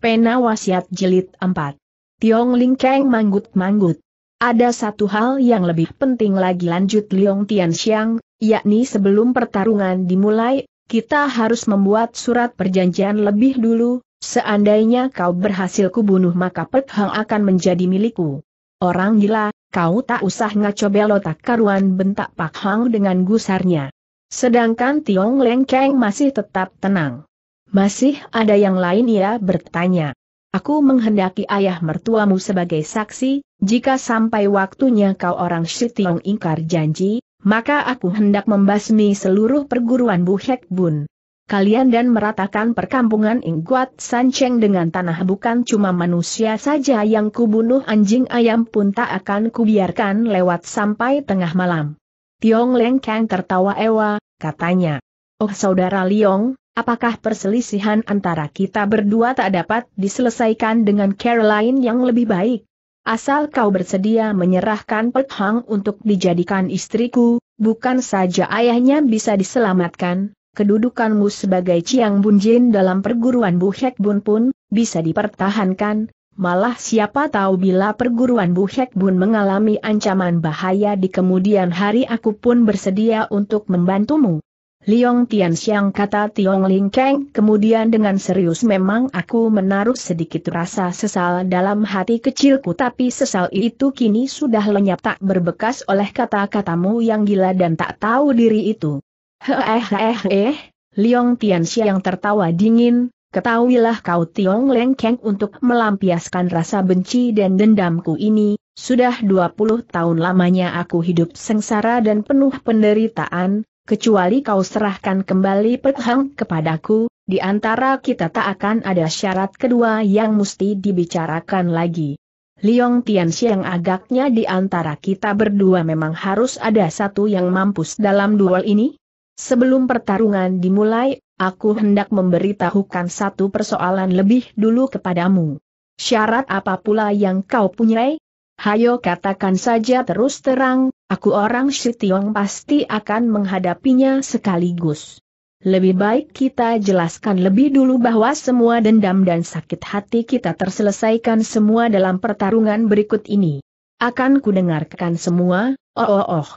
Pena Wasiat Jilid 4. Tiong Ling Kang manggut-manggut. Ada satu hal yang lebih penting lagi lanjut Liong Tian Xiang, yakni sebelum pertarungan dimulai, kita harus membuat surat perjanjian lebih dulu, seandainya kau berhasil kubunuh maka Pek Hang akan menjadi milikku. Orang gila, kau tak usah ngaco belotak karuan bentak Pak Hang dengan gusarnya. Sedangkan Tiong Leng Kang masih tetap tenang. Masih ada yang lain ia bertanya. Aku menghendaki ayah mertuamu sebagai saksi, jika sampai waktunya kau orang Shitiong ingkar janji, maka aku hendak membasmi seluruh perguruan Bu Hek Bun. Kalian dan meratakan perkampungan Ingguat Sancheng dengan tanah bukan cuma manusia saja yang kubunuh anjing ayam pun tak akan kubiarkan lewat sampai tengah malam. Tiong Leng Kang tertawa ewa, katanya. Oh saudara Liong, Apakah perselisihan antara kita berdua tak dapat diselesaikan dengan Caroline yang lebih baik? Asal kau bersedia menyerahkan Hang untuk dijadikan istriku, bukan saja ayahnya bisa diselamatkan, kedudukanmu sebagai Chiang Bunjin dalam perguruan Bu Bun pun, bisa dipertahankan, malah siapa tahu bila perguruan Bu Bun mengalami ancaman bahaya di kemudian hari aku pun bersedia untuk membantumu. Liong Tianxiang kata Tiong Ling Keng kemudian dengan serius memang aku menaruh sedikit rasa sesal dalam hati kecilku tapi sesal itu kini sudah lenyap tak berbekas oleh kata-katamu yang gila dan tak tahu diri itu. Heh Liong Tian Liong Tianxiang tertawa dingin, ketahuilah kau Tiong Ling Keng untuk melampiaskan rasa benci dan dendamku ini, sudah 20 tahun lamanya aku hidup sengsara dan penuh penderitaan, kecuali kau serahkan kembali pedang kepadaku, di antara kita tak akan ada syarat kedua yang mesti dibicarakan lagi. Liong Tianxiang agaknya di antara kita berdua memang harus ada satu yang mampus dalam duel ini? Sebelum pertarungan dimulai, aku hendak memberitahukan satu persoalan lebih dulu kepadamu. Syarat apa pula yang kau punyai? Hayo katakan saja terus terang, aku orang Shitiong pasti akan menghadapinya sekaligus. Lebih baik kita jelaskan lebih dulu bahwa semua dendam dan sakit hati kita terselesaikan semua dalam pertarungan berikut ini. Akan kudengarkan semua, oh oh oh.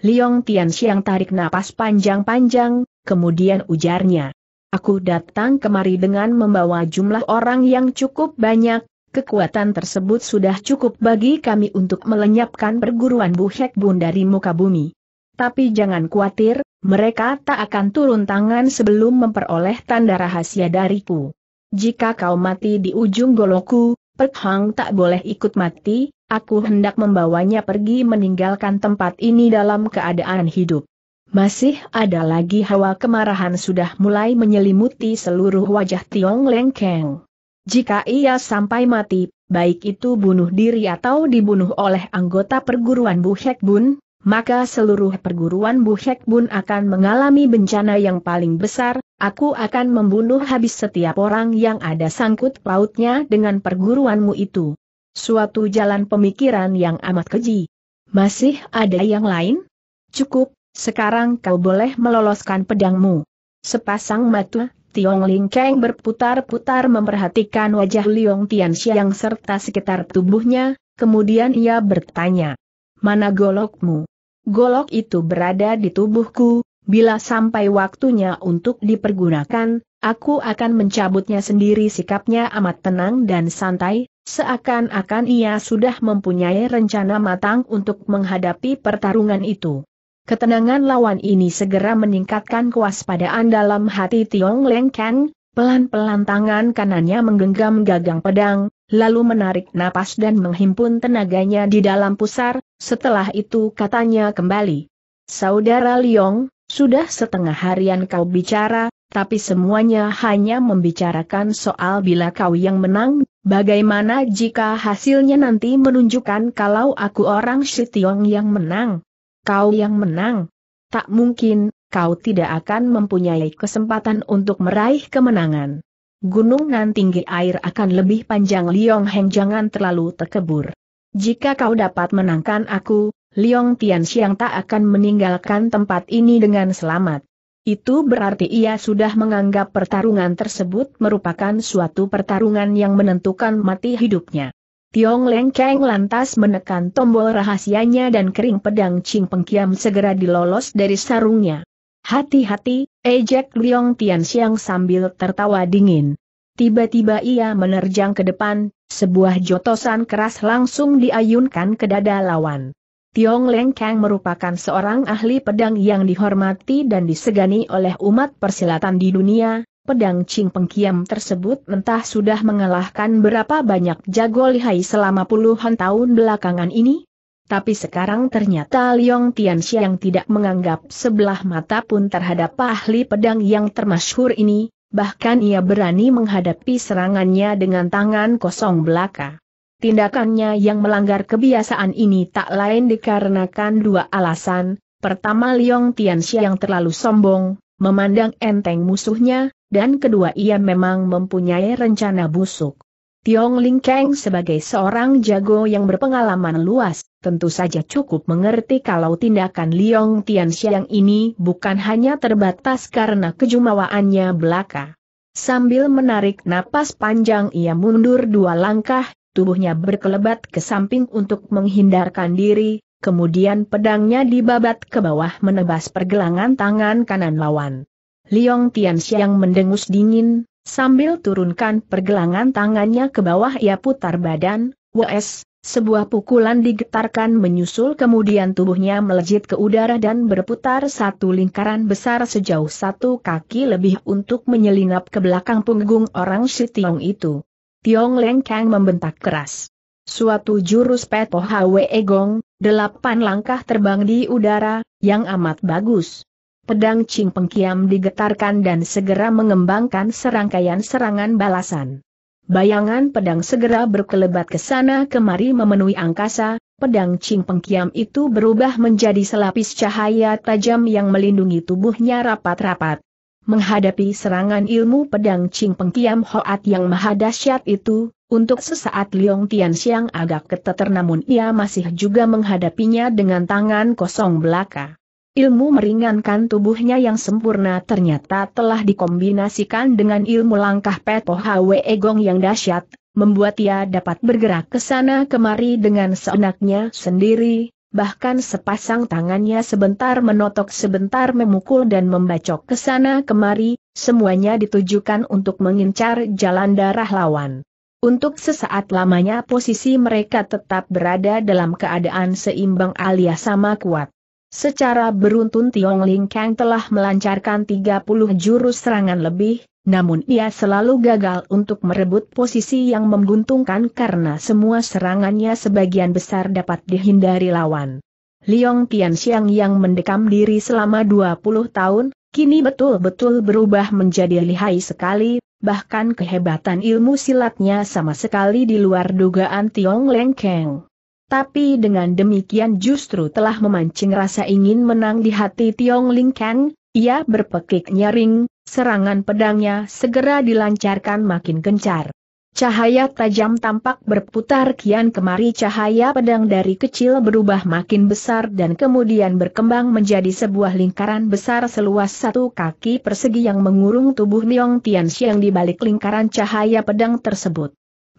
Liong Tian tarik napas panjang-panjang, kemudian ujarnya. Aku datang kemari dengan membawa jumlah orang yang cukup banyak, Kekuatan tersebut sudah cukup bagi kami untuk melenyapkan perguruan Bu Hek Bun dari muka bumi. Tapi jangan khawatir, mereka tak akan turun tangan sebelum memperoleh tanda rahasia dariku. Jika kau mati di ujung goloku, Pek tak boleh ikut mati, aku hendak membawanya pergi meninggalkan tempat ini dalam keadaan hidup. Masih ada lagi hawa kemarahan sudah mulai menyelimuti seluruh wajah Tiong Lengkeng. Jika ia sampai mati, baik itu bunuh diri atau dibunuh oleh anggota perguruan Bu Hek Bun, maka seluruh perguruan Bu Hek Bun akan mengalami bencana yang paling besar, aku akan membunuh habis setiap orang yang ada sangkut pautnya dengan perguruanmu itu. Suatu jalan pemikiran yang amat keji. Masih ada yang lain? Cukup, sekarang kau boleh meloloskan pedangmu. Sepasang mata Tiong Ling Kang berputar-putar memperhatikan wajah Liong Xiang serta sekitar tubuhnya, kemudian ia bertanya, Mana golokmu? Golok itu berada di tubuhku, bila sampai waktunya untuk dipergunakan, aku akan mencabutnya sendiri sikapnya amat tenang dan santai, seakan-akan ia sudah mempunyai rencana matang untuk menghadapi pertarungan itu. Ketenangan lawan ini segera meningkatkan kewaspadaan dalam hati Tiong Leng Kang, pelan-pelan tangan kanannya menggenggam gagang pedang, lalu menarik napas dan menghimpun tenaganya di dalam pusar, setelah itu katanya kembali. Saudara Liong, sudah setengah harian kau bicara, tapi semuanya hanya membicarakan soal bila kau yang menang, bagaimana jika hasilnya nanti menunjukkan kalau aku orang Tiong yang menang kau yang menang. Tak mungkin, kau tidak akan mempunyai kesempatan untuk meraih kemenangan. Gunung nan tinggi air akan lebih panjang Liong Heng jangan terlalu terkebur. Jika kau dapat menangkan aku, Liong Tian Xiang tak akan meninggalkan tempat ini dengan selamat. Itu berarti ia sudah menganggap pertarungan tersebut merupakan suatu pertarungan yang menentukan mati hidupnya. Tiong Leng Kang lantas menekan tombol rahasianya dan kering pedang Ching Pengkiam segera dilolos dari sarungnya. Hati-hati, ejek Liong Tian Xiang sambil tertawa dingin. Tiba-tiba ia menerjang ke depan, sebuah jotosan keras langsung diayunkan ke dada lawan. Tiong Leng Kang merupakan seorang ahli pedang yang dihormati dan disegani oleh umat persilatan di dunia, Pedang Ching Pengkiam tersebut entah sudah mengalahkan berapa banyak jago lihai selama puluhan tahun belakangan ini. Tapi sekarang ternyata Liong Tianxia yang tidak menganggap sebelah mata pun terhadap ahli pedang yang termasyhur ini, bahkan ia berani menghadapi serangannya dengan tangan kosong belaka. Tindakannya yang melanggar kebiasaan ini tak lain dikarenakan dua alasan, pertama Liong Tianxia yang terlalu sombong, memandang enteng musuhnya, dan kedua ia memang mempunyai rencana busuk. Tiong Ling Kang sebagai seorang jago yang berpengalaman luas, tentu saja cukup mengerti kalau tindakan Liong Tianxiang ini bukan hanya terbatas karena kejumawaannya belaka. Sambil menarik napas panjang ia mundur dua langkah, tubuhnya berkelebat ke samping untuk menghindarkan diri, kemudian pedangnya dibabat ke bawah menebas pergelangan tangan kanan lawan. Liong Tianxiang mendengus dingin, sambil turunkan pergelangan tangannya ke bawah ia putar badan, wes, sebuah pukulan digetarkan menyusul kemudian tubuhnya melejit ke udara dan berputar satu lingkaran besar sejauh satu kaki lebih untuk menyelinap ke belakang punggung orang si Tiong itu. Tiong Leng Kang membentak keras. Suatu jurus petoh Hwe Gong, delapan langkah terbang di udara, yang amat bagus pedang Ching Pengkiam digetarkan dan segera mengembangkan serangkaian serangan balasan. Bayangan pedang segera berkelebat ke sana kemari memenuhi angkasa, pedang Ching Pengkiam itu berubah menjadi selapis cahaya tajam yang melindungi tubuhnya rapat-rapat. Menghadapi serangan ilmu pedang Ching Pengkiam Hoat yang maha dahsyat itu, untuk sesaat Liong Tian Xiang agak keteter namun ia masih juga menghadapinya dengan tangan kosong belaka. Ilmu meringankan tubuhnya yang sempurna ternyata telah dikombinasikan dengan ilmu langkah Peto Hwe Gong yang dahsyat, membuat ia dapat bergerak ke sana kemari dengan seenaknya sendiri, bahkan sepasang tangannya sebentar menotok sebentar memukul dan membacok ke sana kemari, semuanya ditujukan untuk mengincar jalan darah lawan. Untuk sesaat lamanya posisi mereka tetap berada dalam keadaan seimbang alias sama kuat. Secara beruntun Tiong Ling Kang telah melancarkan 30 jurus serangan lebih, namun ia selalu gagal untuk merebut posisi yang menguntungkan karena semua serangannya sebagian besar dapat dihindari lawan. Liong Tianxiang yang mendekam diri selama 20 tahun, kini betul-betul berubah menjadi lihai sekali, bahkan kehebatan ilmu silatnya sama sekali di luar dugaan Tiong Lengkeng. Tapi dengan demikian justru telah memancing rasa ingin menang di hati Tiong Ling Kang, ia berpekik nyaring, serangan pedangnya segera dilancarkan makin gencar. Cahaya tajam tampak berputar kian kemari cahaya pedang dari kecil berubah makin besar dan kemudian berkembang menjadi sebuah lingkaran besar seluas satu kaki persegi yang mengurung tubuh Niong Tian yang di balik lingkaran cahaya pedang tersebut.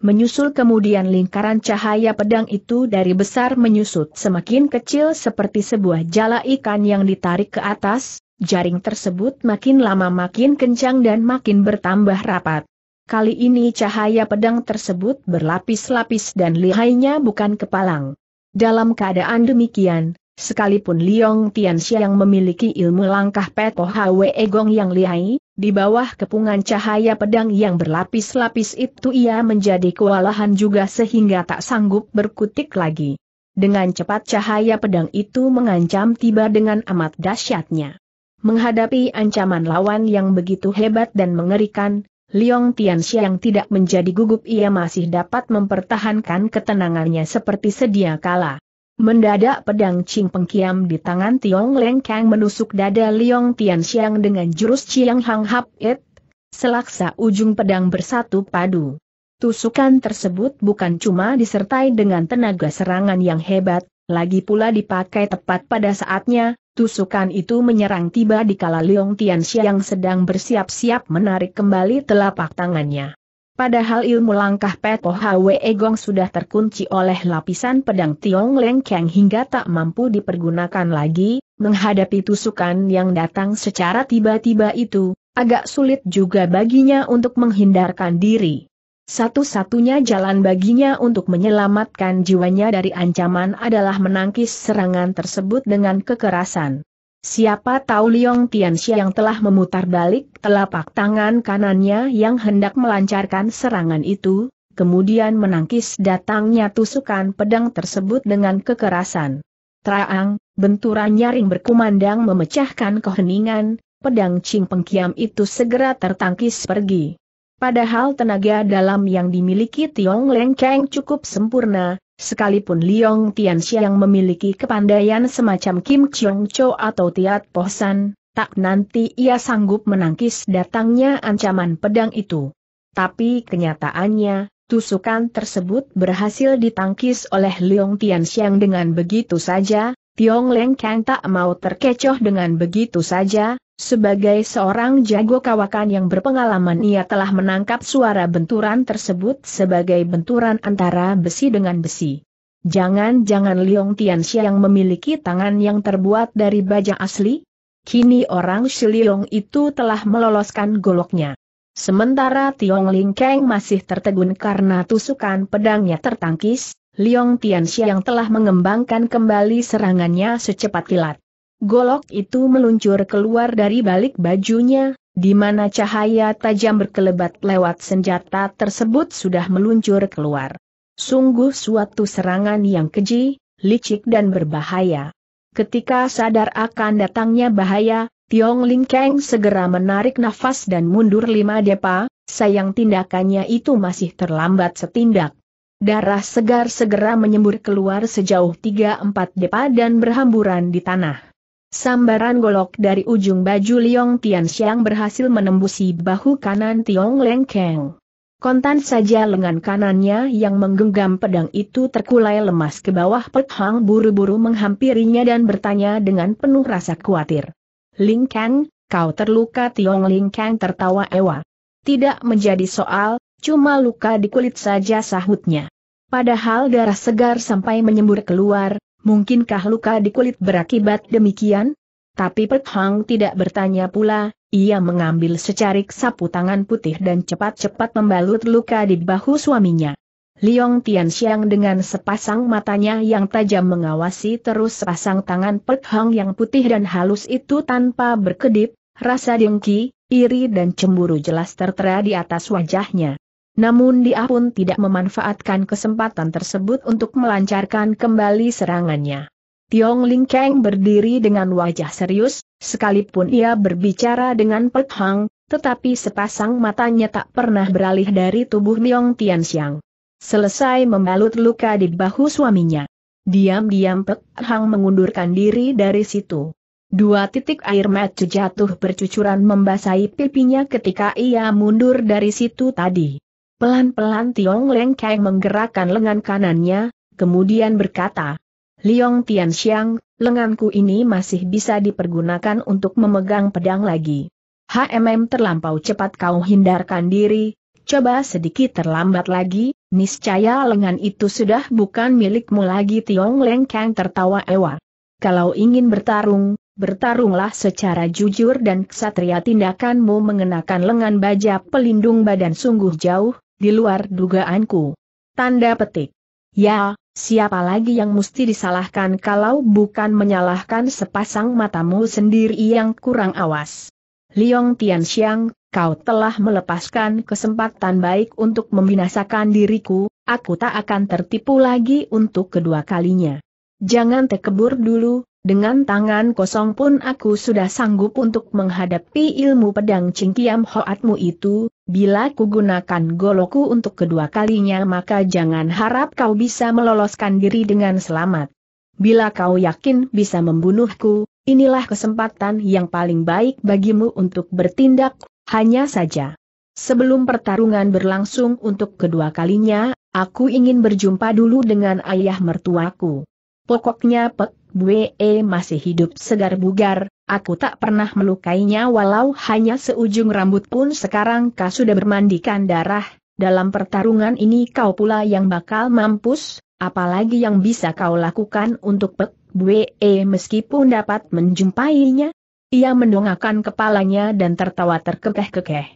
Menyusul kemudian lingkaran cahaya pedang itu dari besar menyusut semakin kecil seperti sebuah jala ikan yang ditarik ke atas, jaring tersebut makin lama makin kencang dan makin bertambah rapat. Kali ini cahaya pedang tersebut berlapis-lapis dan lihainya bukan kepalang. Dalam keadaan demikian, Sekalipun Liong Tianxia yang memiliki ilmu langkah Peto Hwe Gong yang lihai, di bawah kepungan cahaya pedang yang berlapis-lapis itu ia menjadi kewalahan juga sehingga tak sanggup berkutik lagi. Dengan cepat cahaya pedang itu mengancam tiba dengan amat dahsyatnya. Menghadapi ancaman lawan yang begitu hebat dan mengerikan, Liong Tianxia yang tidak menjadi gugup ia masih dapat mempertahankan ketenangannya seperti sedia kala. Mendadak pedang Ching Pengkiam di tangan Tiong Leng Kang menusuk dada Liong Tian Xiang dengan jurus Chiang Hang Hap It. Selaksa ujung pedang bersatu padu. Tusukan tersebut bukan cuma disertai dengan tenaga serangan yang hebat, lagi pula dipakai tepat pada saatnya, tusukan itu menyerang tiba di kala Liong Tian Xiang sedang bersiap-siap menarik kembali telapak tangannya. Padahal ilmu langkah Peto Hwe Gong sudah terkunci oleh lapisan pedang Tiong Leng Kang hingga tak mampu dipergunakan lagi, menghadapi tusukan yang datang secara tiba-tiba itu, agak sulit juga baginya untuk menghindarkan diri. Satu-satunya jalan baginya untuk menyelamatkan jiwanya dari ancaman adalah menangkis serangan tersebut dengan kekerasan. Siapa tahu Liong Tianxia yang telah memutar balik telapak tangan kanannya yang hendak melancarkan serangan itu, kemudian menangkis datangnya tusukan pedang tersebut dengan kekerasan. Traang, benturan nyaring berkumandang memecahkan keheningan, pedang Cing Pengkiam itu segera tertangkis pergi. Padahal tenaga dalam yang dimiliki Tiong Leng Keng cukup sempurna, Sekalipun Liong Tianxiang memiliki kepandaian semacam Kim Cheong Cho atau Tiat Pohsan, tak nanti ia sanggup menangkis datangnya ancaman pedang itu. Tapi kenyataannya, tusukan tersebut berhasil ditangkis oleh Liong Tianxiang dengan begitu saja, Tiong Leng Kang tak mau terkecoh dengan begitu saja, sebagai seorang jago kawakan yang berpengalaman ia telah menangkap suara benturan tersebut sebagai benturan antara besi dengan besi. Jangan-jangan Liong Tianxia yang memiliki tangan yang terbuat dari baja asli? Kini orang Shiliong itu telah meloloskan goloknya. Sementara Tiong Ling Keng masih tertegun karena tusukan pedangnya tertangkis, Liong Tianxia yang telah mengembangkan kembali serangannya secepat kilat. Golok itu meluncur keluar dari balik bajunya, di mana cahaya tajam berkelebat lewat senjata tersebut sudah meluncur keluar. Sungguh suatu serangan yang keji, licik dan berbahaya. Ketika sadar akan datangnya bahaya, Tiong Ling Kang segera menarik nafas dan mundur lima depa, sayang tindakannya itu masih terlambat setindak. Darah segar segera menyembur keluar sejauh tiga empat depa dan berhamburan di tanah. Sambaran golok dari ujung baju Liong Tianxiang berhasil menembusi bahu kanan Tiong Leng Keng. Kontan saja lengan kanannya yang menggenggam pedang itu terkulai lemas ke bawah Pek Hang buru-buru menghampirinya dan bertanya dengan penuh rasa khawatir. Ling Kang, kau terluka Tiong Ling Kang tertawa ewa. Tidak menjadi soal, cuma luka di kulit saja sahutnya. Padahal darah segar sampai menyembur keluar, Mungkinkah luka di kulit berakibat demikian? Tapi Pek Hang tidak bertanya pula, ia mengambil secarik sapu tangan putih dan cepat-cepat membalut luka di bahu suaminya. Liong Tianxiang dengan sepasang matanya yang tajam mengawasi terus sepasang tangan Pek Hang yang putih dan halus itu tanpa berkedip, rasa dengki, iri dan cemburu jelas tertera di atas wajahnya. Namun dia pun tidak memanfaatkan kesempatan tersebut untuk melancarkan kembali serangannya. Tiong Ling Kang berdiri dengan wajah serius, sekalipun ia berbicara dengan Pek Hang, tetapi sepasang matanya tak pernah beralih dari tubuh Niong Tianxiang. Selesai membalut luka di bahu suaminya. Diam-diam Pek Hang mengundurkan diri dari situ. Dua titik air mata jatuh bercucuran membasahi pipinya ketika ia mundur dari situ tadi. Pelan-pelan Tiong Leng Kang menggerakkan lengan kanannya, kemudian berkata, Liong Tian Xiang, lenganku ini masih bisa dipergunakan untuk memegang pedang lagi. HMM terlampau cepat kau hindarkan diri, coba sedikit terlambat lagi, niscaya lengan itu sudah bukan milikmu lagi Tiong Leng Kang tertawa ewa. Kalau ingin bertarung, bertarunglah secara jujur dan ksatria tindakanmu mengenakan lengan baja pelindung badan sungguh jauh, di luar dugaanku. Tanda petik. Ya, siapa lagi yang mesti disalahkan kalau bukan menyalahkan sepasang matamu sendiri yang kurang awas. Liong Tianxiang, kau telah melepaskan kesempatan baik untuk membinasakan diriku, aku tak akan tertipu lagi untuk kedua kalinya. Jangan tekebur dulu, dengan tangan kosong pun aku sudah sanggup untuk menghadapi ilmu pedang cingkiam hoatmu itu, bila kugunakan goloku untuk kedua kalinya maka jangan harap kau bisa meloloskan diri dengan selamat. Bila kau yakin bisa membunuhku, inilah kesempatan yang paling baik bagimu untuk bertindak, hanya saja. Sebelum pertarungan berlangsung untuk kedua kalinya, aku ingin berjumpa dulu dengan ayah mertuaku. Pokoknya Pek Bue masih hidup segar bugar, aku tak pernah melukainya walau hanya seujung rambut pun sekarang kau sudah bermandikan darah, dalam pertarungan ini kau pula yang bakal mampus, apalagi yang bisa kau lakukan untuk Pek Bue meskipun dapat menjumpainya? Ia mendongakkan kepalanya dan tertawa terkekeh-kekeh.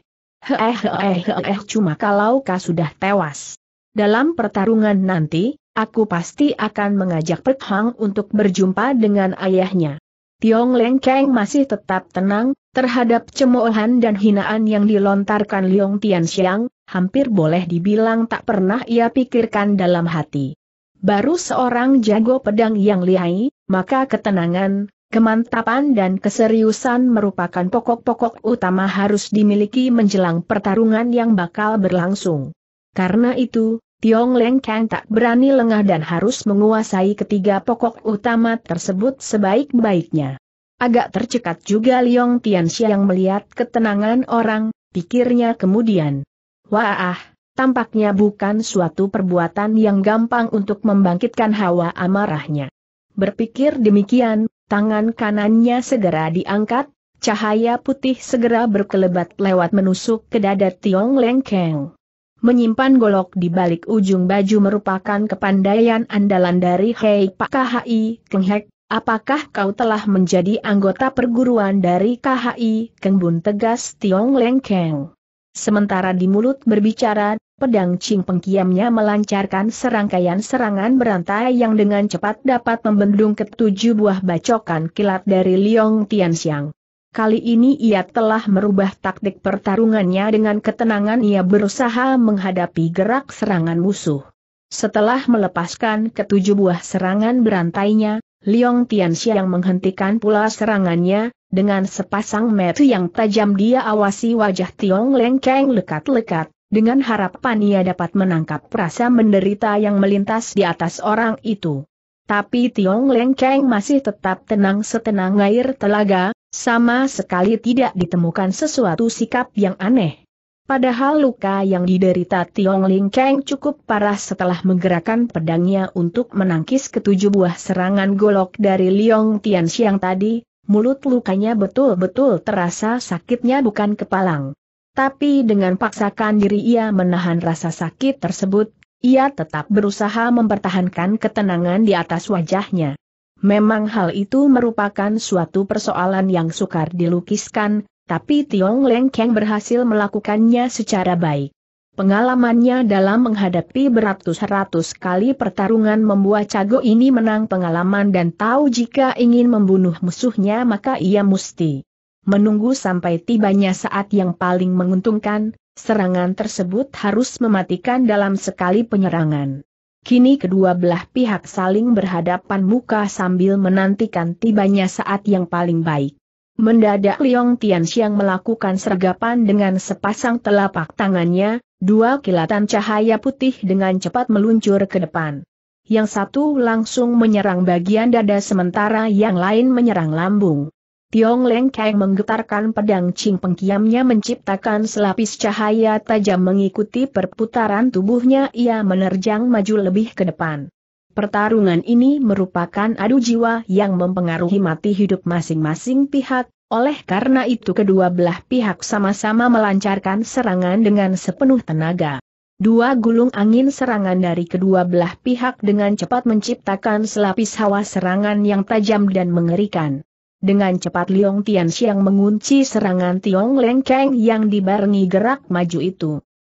Heeh heeh heeh cuma kalau kau sudah tewas. Dalam pertarungan nanti, Aku pasti akan mengajak Pek Hang untuk berjumpa dengan ayahnya. Tiong Leng Keng masih tetap tenang, terhadap cemoohan dan hinaan yang dilontarkan Liong Tian Xiang, hampir boleh dibilang tak pernah ia pikirkan dalam hati. Baru seorang jago pedang yang lihai, maka ketenangan, kemantapan dan keseriusan merupakan pokok-pokok utama harus dimiliki menjelang pertarungan yang bakal berlangsung. Karena itu, Tiong Leng Kang tak berani lengah dan harus menguasai ketiga pokok utama tersebut sebaik-baiknya. Agak tercekat juga Liong Tianxia yang melihat ketenangan orang, pikirnya kemudian. Wah, tampaknya bukan suatu perbuatan yang gampang untuk membangkitkan hawa amarahnya. Berpikir demikian, tangan kanannya segera diangkat, cahaya putih segera berkelebat lewat menusuk ke dada Tiong Leng Kang. Menyimpan golok di balik ujung baju merupakan kepandaian andalan dari Hei Pak KHI Kenghek. Apakah kau telah menjadi anggota perguruan dari KHI Kengbun tegas Tiong Leng Keng? Sementara di mulut berbicara, pedang Ching Pengkiamnya melancarkan serangkaian serangan berantai yang dengan cepat dapat membendung ketujuh buah bacokan kilat dari Liong Tianxiang. Kali ini ia telah merubah taktik pertarungannya dengan ketenangan ia berusaha menghadapi gerak serangan musuh. Setelah melepaskan ketujuh buah serangan berantainya, Liong Tianxiang menghentikan pula serangannya, dengan sepasang mata yang tajam dia awasi wajah Tiong Lengkeng lekat-lekat, dengan harapan ia dapat menangkap rasa menderita yang melintas di atas orang itu. Tapi Tiong Lengkeng masih tetap tenang setenang air telaga, sama sekali tidak ditemukan sesuatu sikap yang aneh. Padahal luka yang diderita Tiong Ling Kang cukup parah setelah menggerakkan pedangnya untuk menangkis ketujuh buah serangan golok dari Liong Tian Xiang tadi, mulut lukanya betul-betul terasa sakitnya bukan kepalang. Tapi dengan paksakan diri ia menahan rasa sakit tersebut, ia tetap berusaha mempertahankan ketenangan di atas wajahnya. Memang hal itu merupakan suatu persoalan yang sukar dilukiskan, tapi Tiong Leng Keng berhasil melakukannya secara baik. Pengalamannya dalam menghadapi beratus-ratus kali pertarungan membuat Cago ini menang pengalaman dan tahu jika ingin membunuh musuhnya maka ia mesti menunggu sampai tibanya saat yang paling menguntungkan, serangan tersebut harus mematikan dalam sekali penyerangan. Kini kedua belah pihak saling berhadapan muka sambil menantikan tibanya saat yang paling baik. Mendadak Liong Tianxiang melakukan sergapan dengan sepasang telapak tangannya, dua kilatan cahaya putih dengan cepat meluncur ke depan. Yang satu langsung menyerang bagian dada sementara yang lain menyerang lambung. Tiong Leng Kang menggetarkan pedang Ching Pengkiamnya menciptakan selapis cahaya tajam mengikuti perputaran tubuhnya ia menerjang maju lebih ke depan. Pertarungan ini merupakan adu jiwa yang mempengaruhi mati hidup masing-masing pihak, oleh karena itu kedua belah pihak sama-sama melancarkan serangan dengan sepenuh tenaga. Dua gulung angin serangan dari kedua belah pihak dengan cepat menciptakan selapis hawa serangan yang tajam dan mengerikan. Dengan cepat Liong Tian Xiang mengunci serangan Tiong Leng Keng yang dibarengi gerak maju itu.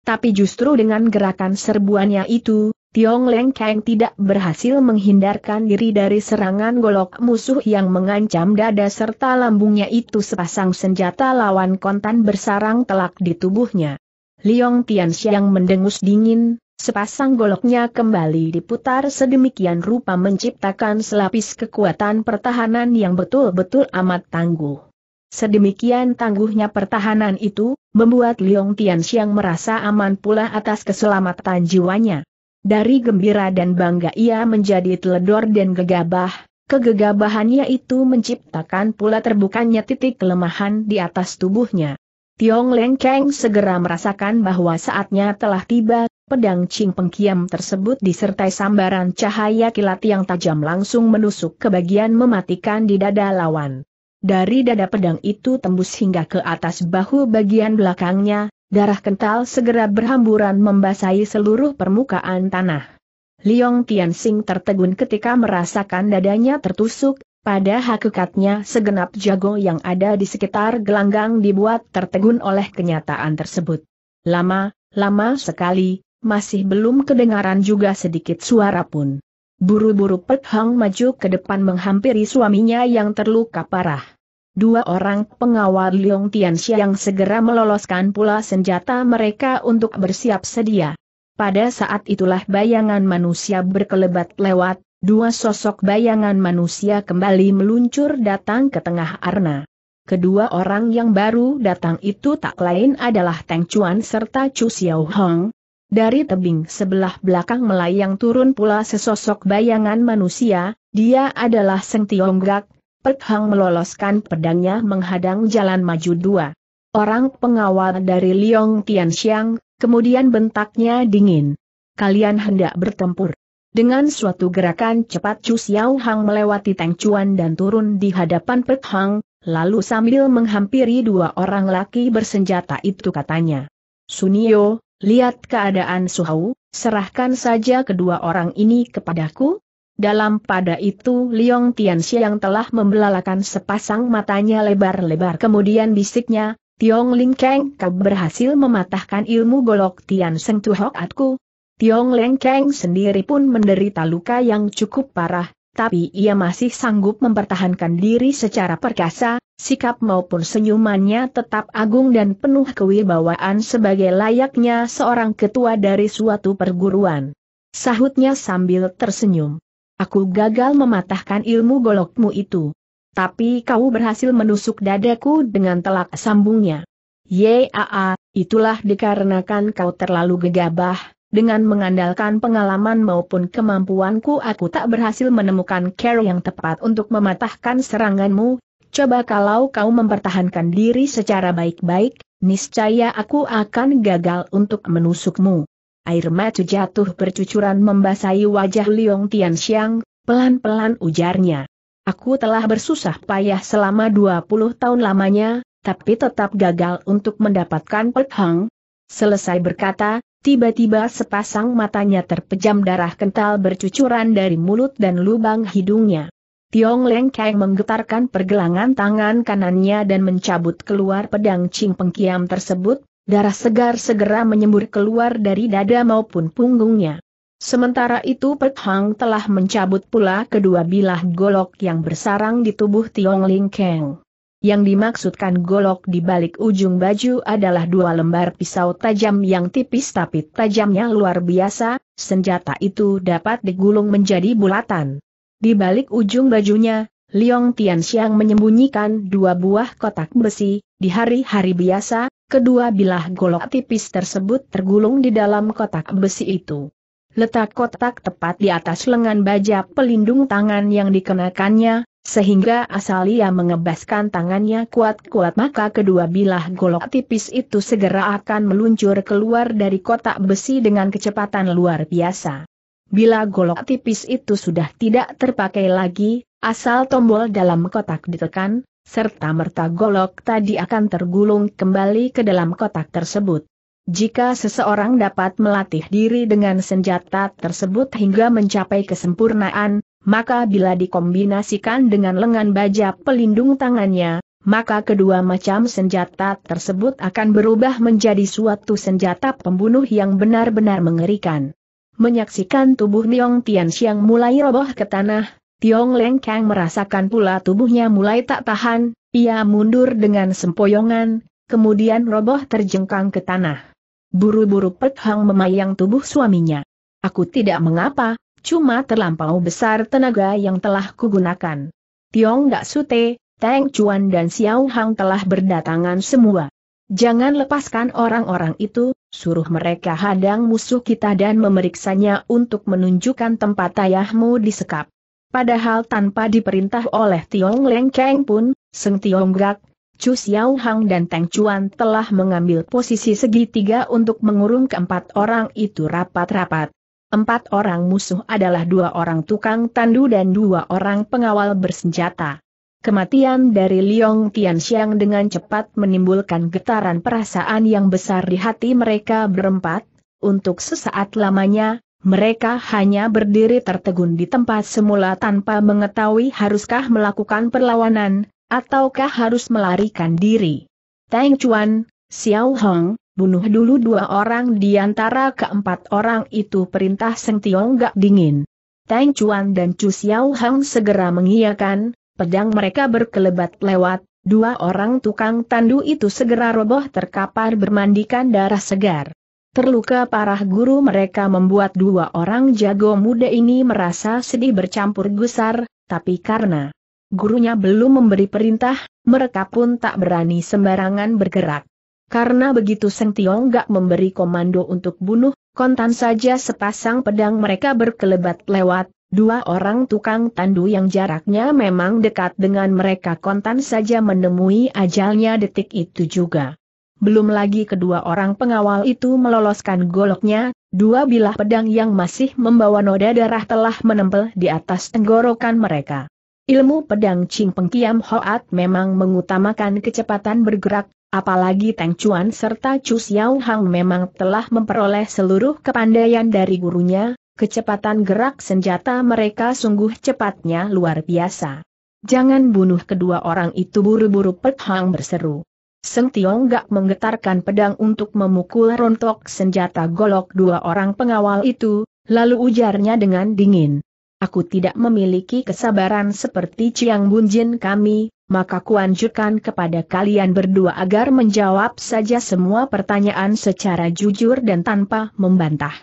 Tapi justru dengan gerakan serbuannya itu, Tiong Leng Keng tidak berhasil menghindarkan diri dari serangan golok musuh yang mengancam dada serta lambungnya itu sepasang senjata lawan kontan bersarang telak di tubuhnya. Liong Tian Xiang mendengus dingin, Sepasang goloknya kembali diputar sedemikian rupa menciptakan selapis kekuatan pertahanan yang betul-betul amat tangguh. Sedemikian tangguhnya pertahanan itu, membuat Liong Tianxiang merasa aman pula atas keselamatan jiwanya. Dari gembira dan bangga ia menjadi teledor dan gegabah, kegegabahannya itu menciptakan pula terbukanya titik kelemahan di atas tubuhnya. Tiong Leng Keng segera merasakan bahwa saatnya telah tiba, Pedang Ching Pengkiam tersebut disertai sambaran cahaya kilat yang tajam langsung menusuk ke bagian mematikan di dada lawan. Dari dada pedang itu tembus hingga ke atas bahu bagian belakangnya, darah kental segera berhamburan membasahi seluruh permukaan tanah. Liong Tianxing tertegun ketika merasakan dadanya tertusuk, pada hakikatnya segenap jago yang ada di sekitar gelanggang dibuat tertegun oleh kenyataan tersebut. Lama, lama sekali, masih belum kedengaran juga sedikit suara pun. Buru-buru Pek Hang maju ke depan menghampiri suaminya yang terluka parah. Dua orang pengawal Liong Tianxia yang segera meloloskan pula senjata mereka untuk bersiap sedia. Pada saat itulah bayangan manusia berkelebat lewat, dua sosok bayangan manusia kembali meluncur datang ke tengah arna. Kedua orang yang baru datang itu tak lain adalah Teng Chuan serta Chu Xiao Hong, dari tebing sebelah belakang melayang turun pula sesosok bayangan manusia, dia adalah Seng Tionggak, Pek Hang meloloskan pedangnya menghadang jalan maju dua. Orang pengawal dari Liong Tianxiang, kemudian bentaknya dingin. Kalian hendak bertempur. Dengan suatu gerakan cepat Chu Xiao Hang melewati Tangchuan Chuan dan turun di hadapan Pek Hang, lalu sambil menghampiri dua orang laki bersenjata itu katanya. Sunio, Lihat keadaan Suhau, serahkan saja kedua orang ini kepadaku. Dalam pada itu Liong Tianxi yang telah membelalakan sepasang matanya lebar-lebar kemudian bisiknya, Tiong Ling Keng kau berhasil mematahkan ilmu golok Tian Seng Tuhok Atku. Tiong Leng Keng sendiri pun menderita luka yang cukup parah, tapi ia masih sanggup mempertahankan diri secara perkasa, sikap maupun senyumannya tetap agung dan penuh kewibawaan sebagai layaknya seorang ketua dari suatu perguruan. Sahutnya sambil tersenyum. Aku gagal mematahkan ilmu golokmu itu. Tapi kau berhasil menusuk dadaku dengan telak sambungnya. Yaa, itulah dikarenakan kau terlalu gegabah, dengan mengandalkan pengalaman maupun kemampuanku aku tak berhasil menemukan cara yang tepat untuk mematahkan seranganmu. Coba kalau kau mempertahankan diri secara baik-baik, niscaya aku akan gagal untuk menusukmu. Air mata jatuh bercucuran membasahi wajah Liong Tianxiang, pelan-pelan ujarnya. Aku telah bersusah payah selama 20 tahun lamanya, tapi tetap gagal untuk mendapatkan Pek Hang. Selesai berkata, Tiba-tiba sepasang matanya terpejam darah kental bercucuran dari mulut dan lubang hidungnya. Tiong Leng Kai menggetarkan pergelangan tangan kanannya dan mencabut keluar pedang Ching Pengkiam tersebut, darah segar segera menyembur keluar dari dada maupun punggungnya. Sementara itu Pek Hang telah mencabut pula kedua bilah golok yang bersarang di tubuh Tiong Leng Kang. Yang dimaksudkan golok di balik ujung baju adalah dua lembar pisau tajam yang tipis tapi tajamnya luar biasa, senjata itu dapat digulung menjadi bulatan. Di balik ujung bajunya, Liong Tianxiang menyembunyikan dua buah kotak besi, di hari-hari biasa, kedua bilah golok tipis tersebut tergulung di dalam kotak besi itu. Letak kotak tepat di atas lengan baja pelindung tangan yang dikenakannya, sehingga asal ia mengebaskan tangannya kuat-kuat maka kedua bilah golok tipis itu segera akan meluncur keluar dari kotak besi dengan kecepatan luar biasa. Bila golok tipis itu sudah tidak terpakai lagi, asal tombol dalam kotak ditekan, serta merta golok tadi akan tergulung kembali ke dalam kotak tersebut. Jika seseorang dapat melatih diri dengan senjata tersebut hingga mencapai kesempurnaan, maka bila dikombinasikan dengan lengan baja pelindung tangannya, maka kedua macam senjata tersebut akan berubah menjadi suatu senjata pembunuh yang benar-benar mengerikan. Menyaksikan tubuh Niong Tian Xiang mulai roboh ke tanah, Tiong Leng Kang merasakan pula tubuhnya mulai tak tahan, ia mundur dengan sempoyongan, kemudian roboh terjengkang ke tanah. Buru-buru Pek Hang memayang tubuh suaminya. Aku tidak mengapa, Cuma terlampau besar tenaga yang telah kugunakan. Tiong Dak Sute, Teng Chuan dan Xiao Hang telah berdatangan semua. Jangan lepaskan orang-orang itu, suruh mereka hadang musuh kita dan memeriksanya untuk menunjukkan tempat ayahmu disekap. Padahal tanpa diperintah oleh Tiong Leng Keng pun, Seng Tiong Gak, Chu Xiao Hang dan Teng Chuan telah mengambil posisi segitiga untuk mengurung keempat orang itu rapat-rapat. Empat orang musuh adalah dua orang tukang tandu dan dua orang pengawal bersenjata. Kematian dari Liong Tianxiang dengan cepat menimbulkan getaran perasaan yang besar di hati mereka berempat. Untuk sesaat lamanya, mereka hanya berdiri tertegun di tempat semula tanpa mengetahui haruskah melakukan perlawanan, ataukah harus melarikan diri. Tang Chuan, Xiao Hong, bunuh dulu dua orang di antara keempat orang itu perintah Seng Tiong Gak Dingin. Tang Chuan dan Chu Xiao Hang segera mengiyakan, pedang mereka berkelebat lewat, dua orang tukang tandu itu segera roboh terkapar bermandikan darah segar. Terluka parah guru mereka membuat dua orang jago muda ini merasa sedih bercampur gusar, tapi karena gurunya belum memberi perintah, mereka pun tak berani sembarangan bergerak. Karena begitu Seng Tiong gak memberi komando untuk bunuh, kontan saja sepasang pedang mereka berkelebat lewat, dua orang tukang tandu yang jaraknya memang dekat dengan mereka kontan saja menemui ajalnya detik itu juga. Belum lagi kedua orang pengawal itu meloloskan goloknya, dua bilah pedang yang masih membawa noda darah telah menempel di atas tenggorokan mereka. Ilmu pedang Ching Pengkiam Hoat memang mengutamakan kecepatan bergerak, Apalagi Teng Chuan serta Chu Xiao Hang memang telah memperoleh seluruh kepandaian dari gurunya, kecepatan gerak senjata mereka sungguh cepatnya luar biasa. Jangan bunuh kedua orang itu buru-buru Pek Hang berseru. Seng Tiong gak menggetarkan pedang untuk memukul rontok senjata golok dua orang pengawal itu, lalu ujarnya dengan dingin. Aku tidak memiliki kesabaran seperti Chiang Bunjin kami, maka kuanjurkan kepada kalian berdua agar menjawab saja semua pertanyaan secara jujur dan tanpa membantah.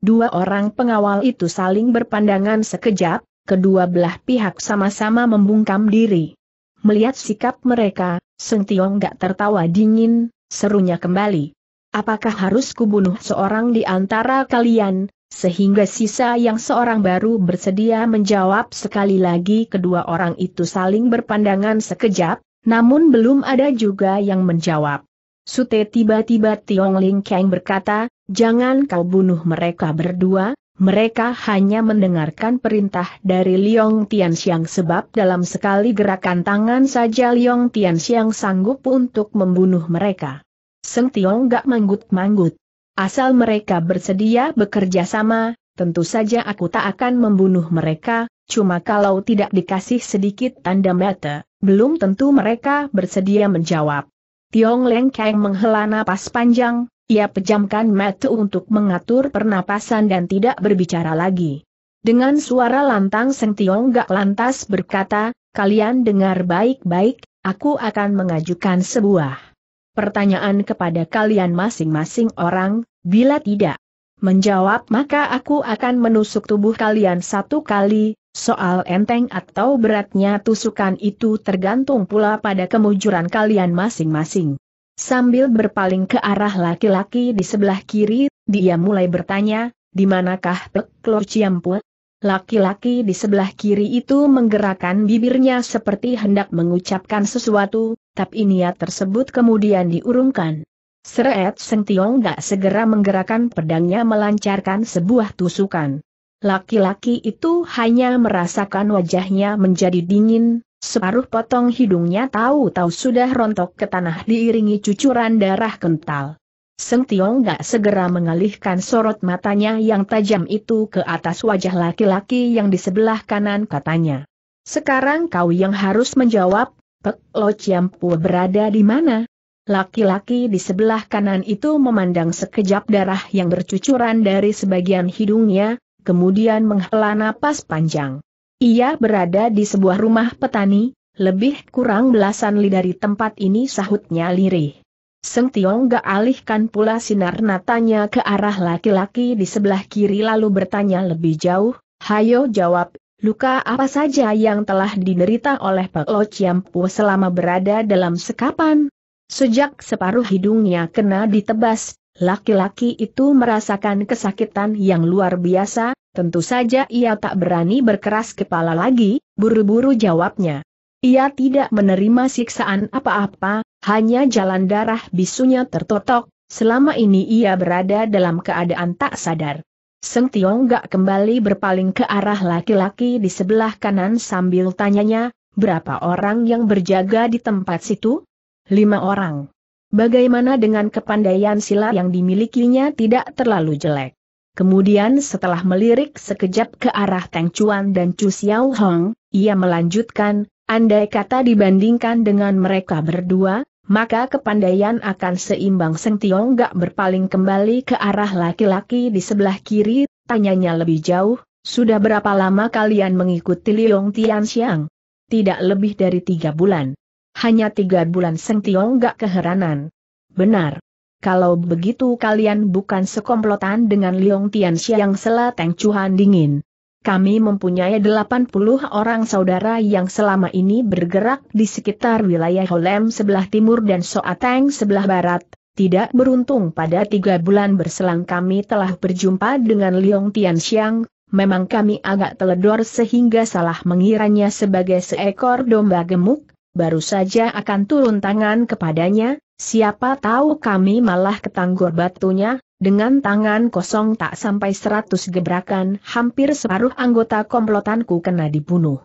Dua orang pengawal itu saling berpandangan sekejap, kedua belah pihak sama-sama membungkam diri. Melihat sikap mereka, Seng Tiong gak tertawa dingin, serunya kembali. Apakah harus kubunuh seorang di antara kalian, sehingga sisa yang seorang baru bersedia menjawab sekali lagi kedua orang itu saling berpandangan sekejap, namun belum ada juga yang menjawab. Sute tiba-tiba Tiong Ling Kang berkata, jangan kau bunuh mereka berdua, mereka hanya mendengarkan perintah dari Liong Tianxiang sebab dalam sekali gerakan tangan saja Liong Tianxiang sanggup untuk membunuh mereka. Seng Tiong gak manggut-manggut. Asal mereka bersedia bekerja sama, tentu saja aku tak akan membunuh mereka, cuma kalau tidak dikasih sedikit tanda mata, belum tentu mereka bersedia menjawab. Tiong Leng Kang menghela napas panjang, ia pejamkan mata untuk mengatur pernapasan dan tidak berbicara lagi. Dengan suara lantang Seng Tiong Gak lantas berkata, kalian dengar baik-baik, aku akan mengajukan sebuah pertanyaan kepada kalian masing-masing orang, bila tidak menjawab maka aku akan menusuk tubuh kalian satu kali, soal enteng atau beratnya tusukan itu tergantung pula pada kemujuran kalian masing-masing. Sambil berpaling ke arah laki-laki di sebelah kiri, dia mulai bertanya, di manakah Pek Lo Ciampu? Laki-laki di sebelah kiri itu menggerakkan bibirnya seperti hendak mengucapkan sesuatu, tapi niat tersebut kemudian diurungkan. Seret Seng Tiong gak segera menggerakkan pedangnya melancarkan sebuah tusukan. Laki-laki itu hanya merasakan wajahnya menjadi dingin, separuh potong hidungnya tahu-tahu sudah rontok ke tanah diiringi cucuran darah kental. Seng Tiong gak segera mengalihkan sorot matanya yang tajam itu ke atas wajah laki-laki yang di sebelah kanan katanya. Sekarang kau yang harus menjawab, Pek Lo Ciampu berada di mana? Laki-laki di sebelah kanan itu memandang sekejap darah yang bercucuran dari sebagian hidungnya, kemudian menghela napas panjang. Ia berada di sebuah rumah petani, lebih kurang belasan li dari tempat ini sahutnya lirih. Seng Tiong gak alihkan pula sinar natanya ke arah laki-laki di sebelah kiri lalu bertanya lebih jauh, Hayo jawab Luka apa saja yang telah diderita oleh Pak Lo Chiampu selama berada dalam sekapan? Sejak separuh hidungnya kena ditebas, laki-laki itu merasakan kesakitan yang luar biasa, tentu saja ia tak berani berkeras kepala lagi, buru-buru jawabnya. Ia tidak menerima siksaan apa-apa, hanya jalan darah bisunya tertotok, selama ini ia berada dalam keadaan tak sadar. Seng Tiong gak kembali berpaling ke arah laki-laki di sebelah kanan sambil tanyanya, berapa orang yang berjaga di tempat situ? Lima orang. Bagaimana dengan kepandaian sila yang dimilikinya tidak terlalu jelek? Kemudian setelah melirik sekejap ke arah Teng Chuan dan Chu Xiao Hong, ia melanjutkan, andai kata dibandingkan dengan mereka berdua, maka kepandaian akan seimbang Seng Tiong gak berpaling kembali ke arah laki-laki di sebelah kiri, tanyanya lebih jauh, sudah berapa lama kalian mengikuti Liong Tian Xiang? Tidak lebih dari tiga bulan. Hanya tiga bulan Seng Tiong gak keheranan. Benar. Kalau begitu kalian bukan sekomplotan dengan Liong Tian Xiang Selateng Cuhan Dingin kami mempunyai 80 orang saudara yang selama ini bergerak di sekitar wilayah Holem sebelah timur dan Soateng sebelah barat. Tidak beruntung pada tiga bulan berselang kami telah berjumpa dengan Liong Tianxiang, memang kami agak teledor sehingga salah mengiranya sebagai seekor domba gemuk, baru saja akan turun tangan kepadanya, siapa tahu kami malah ketanggor batunya, dengan tangan kosong tak sampai seratus gebrakan, hampir separuh anggota komplotanku kena dibunuh.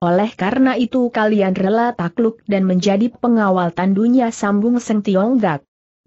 Oleh karena itu kalian rela takluk dan menjadi pengawal tandunya sambung Seng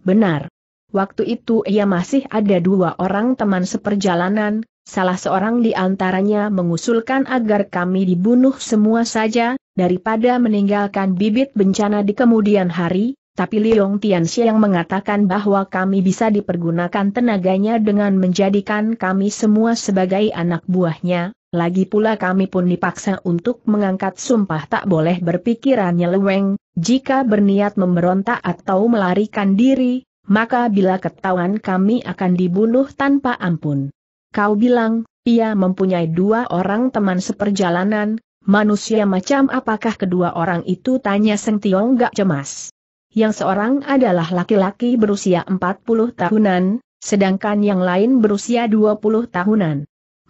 Benar. Waktu itu ia masih ada dua orang teman seperjalanan, salah seorang di antaranya mengusulkan agar kami dibunuh semua saja, daripada meninggalkan bibit bencana di kemudian hari, tapi Liong Tianxi yang mengatakan bahwa kami bisa dipergunakan tenaganya dengan menjadikan kami semua sebagai anak buahnya, lagi pula kami pun dipaksa untuk mengangkat sumpah tak boleh berpikiran nyeleweng, jika berniat memberontak atau melarikan diri, maka bila ketahuan kami akan dibunuh tanpa ampun. Kau bilang, ia mempunyai dua orang teman seperjalanan, manusia macam apakah kedua orang itu tanya Seng Tiong gak cemas yang seorang adalah laki-laki berusia 40 tahunan, sedangkan yang lain berusia 20 tahunan.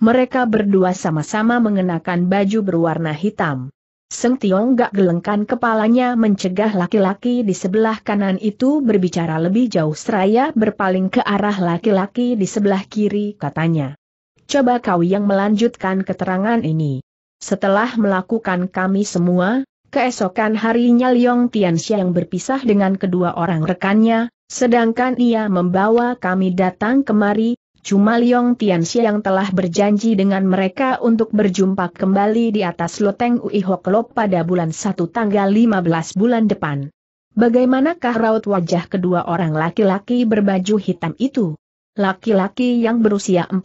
Mereka berdua sama-sama mengenakan baju berwarna hitam. Seng Tiong gak gelengkan kepalanya mencegah laki-laki di sebelah kanan itu berbicara lebih jauh seraya berpaling ke arah laki-laki di sebelah kiri katanya. Coba kau yang melanjutkan keterangan ini. Setelah melakukan kami semua, Keesokan harinya Liong yang berpisah dengan kedua orang rekannya, sedangkan ia membawa kami datang kemari, cuma Liong yang telah berjanji dengan mereka untuk berjumpa kembali di atas loteng Ui Hoklop pada bulan 1 tanggal 15 bulan depan. Bagaimanakah raut wajah kedua orang laki-laki berbaju hitam itu? Laki-laki yang berusia 40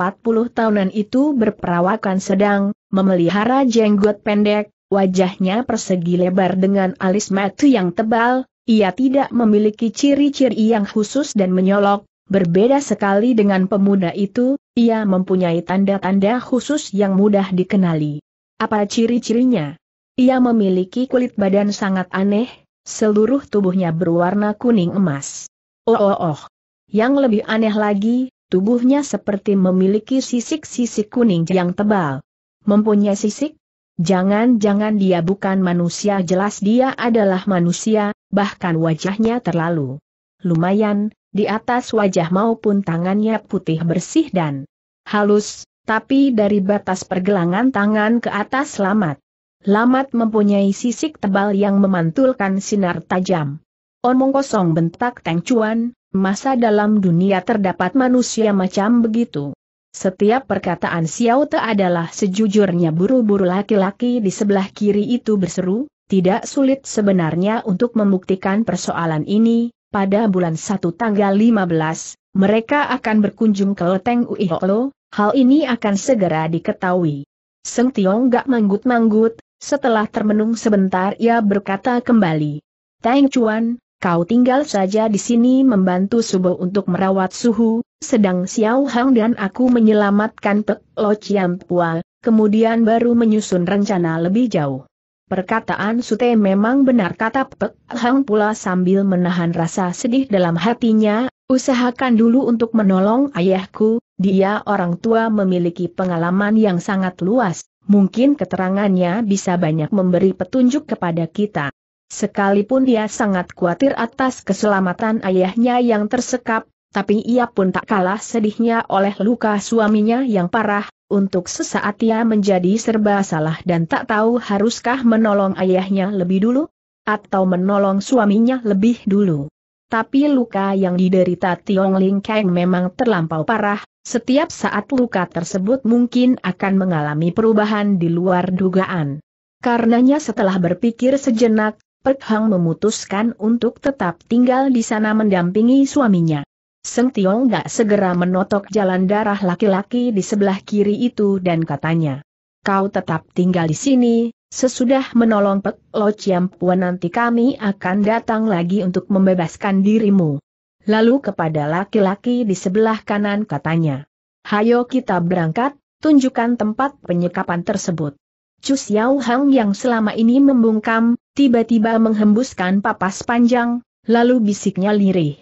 tahunan itu berperawakan sedang, memelihara jenggot pendek, Wajahnya persegi lebar dengan alis mata yang tebal, ia tidak memiliki ciri-ciri yang khusus dan menyolok, berbeda sekali dengan pemuda itu, ia mempunyai tanda-tanda khusus yang mudah dikenali. Apa ciri-cirinya? Ia memiliki kulit badan sangat aneh, seluruh tubuhnya berwarna kuning emas. Oh oh oh. Yang lebih aneh lagi, tubuhnya seperti memiliki sisik-sisik kuning yang tebal. Mempunyai sisik, Jangan-jangan dia bukan manusia jelas dia adalah manusia, bahkan wajahnya terlalu lumayan, di atas wajah maupun tangannya putih bersih dan halus, tapi dari batas pergelangan tangan ke atas lamat. Lamat mempunyai sisik tebal yang memantulkan sinar tajam. Omong kosong bentak Teng Cuan, masa dalam dunia terdapat manusia macam begitu. Setiap perkataan Xiao Te adalah sejujurnya buru-buru laki-laki di sebelah kiri itu berseru, tidak sulit sebenarnya untuk membuktikan persoalan ini, pada bulan 1 tanggal 15, mereka akan berkunjung ke Leteng Uiholo, hal ini akan segera diketahui. Seng Tiong gak manggut-manggut, setelah termenung sebentar ia berkata kembali. Tang Chuan, kau tinggal saja di sini membantu Subo untuk merawat suhu, sedang Xiao Hang dan aku menyelamatkan Pek Lo Chiam Pua, kemudian baru menyusun rencana lebih jauh. Perkataan Sute memang benar kata Pek Hang pula sambil menahan rasa sedih dalam hatinya, usahakan dulu untuk menolong ayahku, dia orang tua memiliki pengalaman yang sangat luas, mungkin keterangannya bisa banyak memberi petunjuk kepada kita. Sekalipun dia sangat khawatir atas keselamatan ayahnya yang tersekap, tapi ia pun tak kalah sedihnya oleh luka suaminya yang parah, untuk sesaat ia menjadi serba salah dan tak tahu haruskah menolong ayahnya lebih dulu, atau menolong suaminya lebih dulu. Tapi luka yang diderita Tiong Ling Kang memang terlampau parah, setiap saat luka tersebut mungkin akan mengalami perubahan di luar dugaan. Karenanya setelah berpikir sejenak, Pek Hang memutuskan untuk tetap tinggal di sana mendampingi suaminya. Seng Tiong gak segera menotok jalan darah laki-laki di sebelah kiri itu dan katanya. Kau tetap tinggal di sini, sesudah menolong Pek Lo Ciampuan nanti kami akan datang lagi untuk membebaskan dirimu. Lalu kepada laki-laki di sebelah kanan katanya. Hayo kita berangkat, tunjukkan tempat penyekapan tersebut. Chu Xiao Hang yang selama ini membungkam, tiba-tiba menghembuskan papas panjang, lalu bisiknya lirih.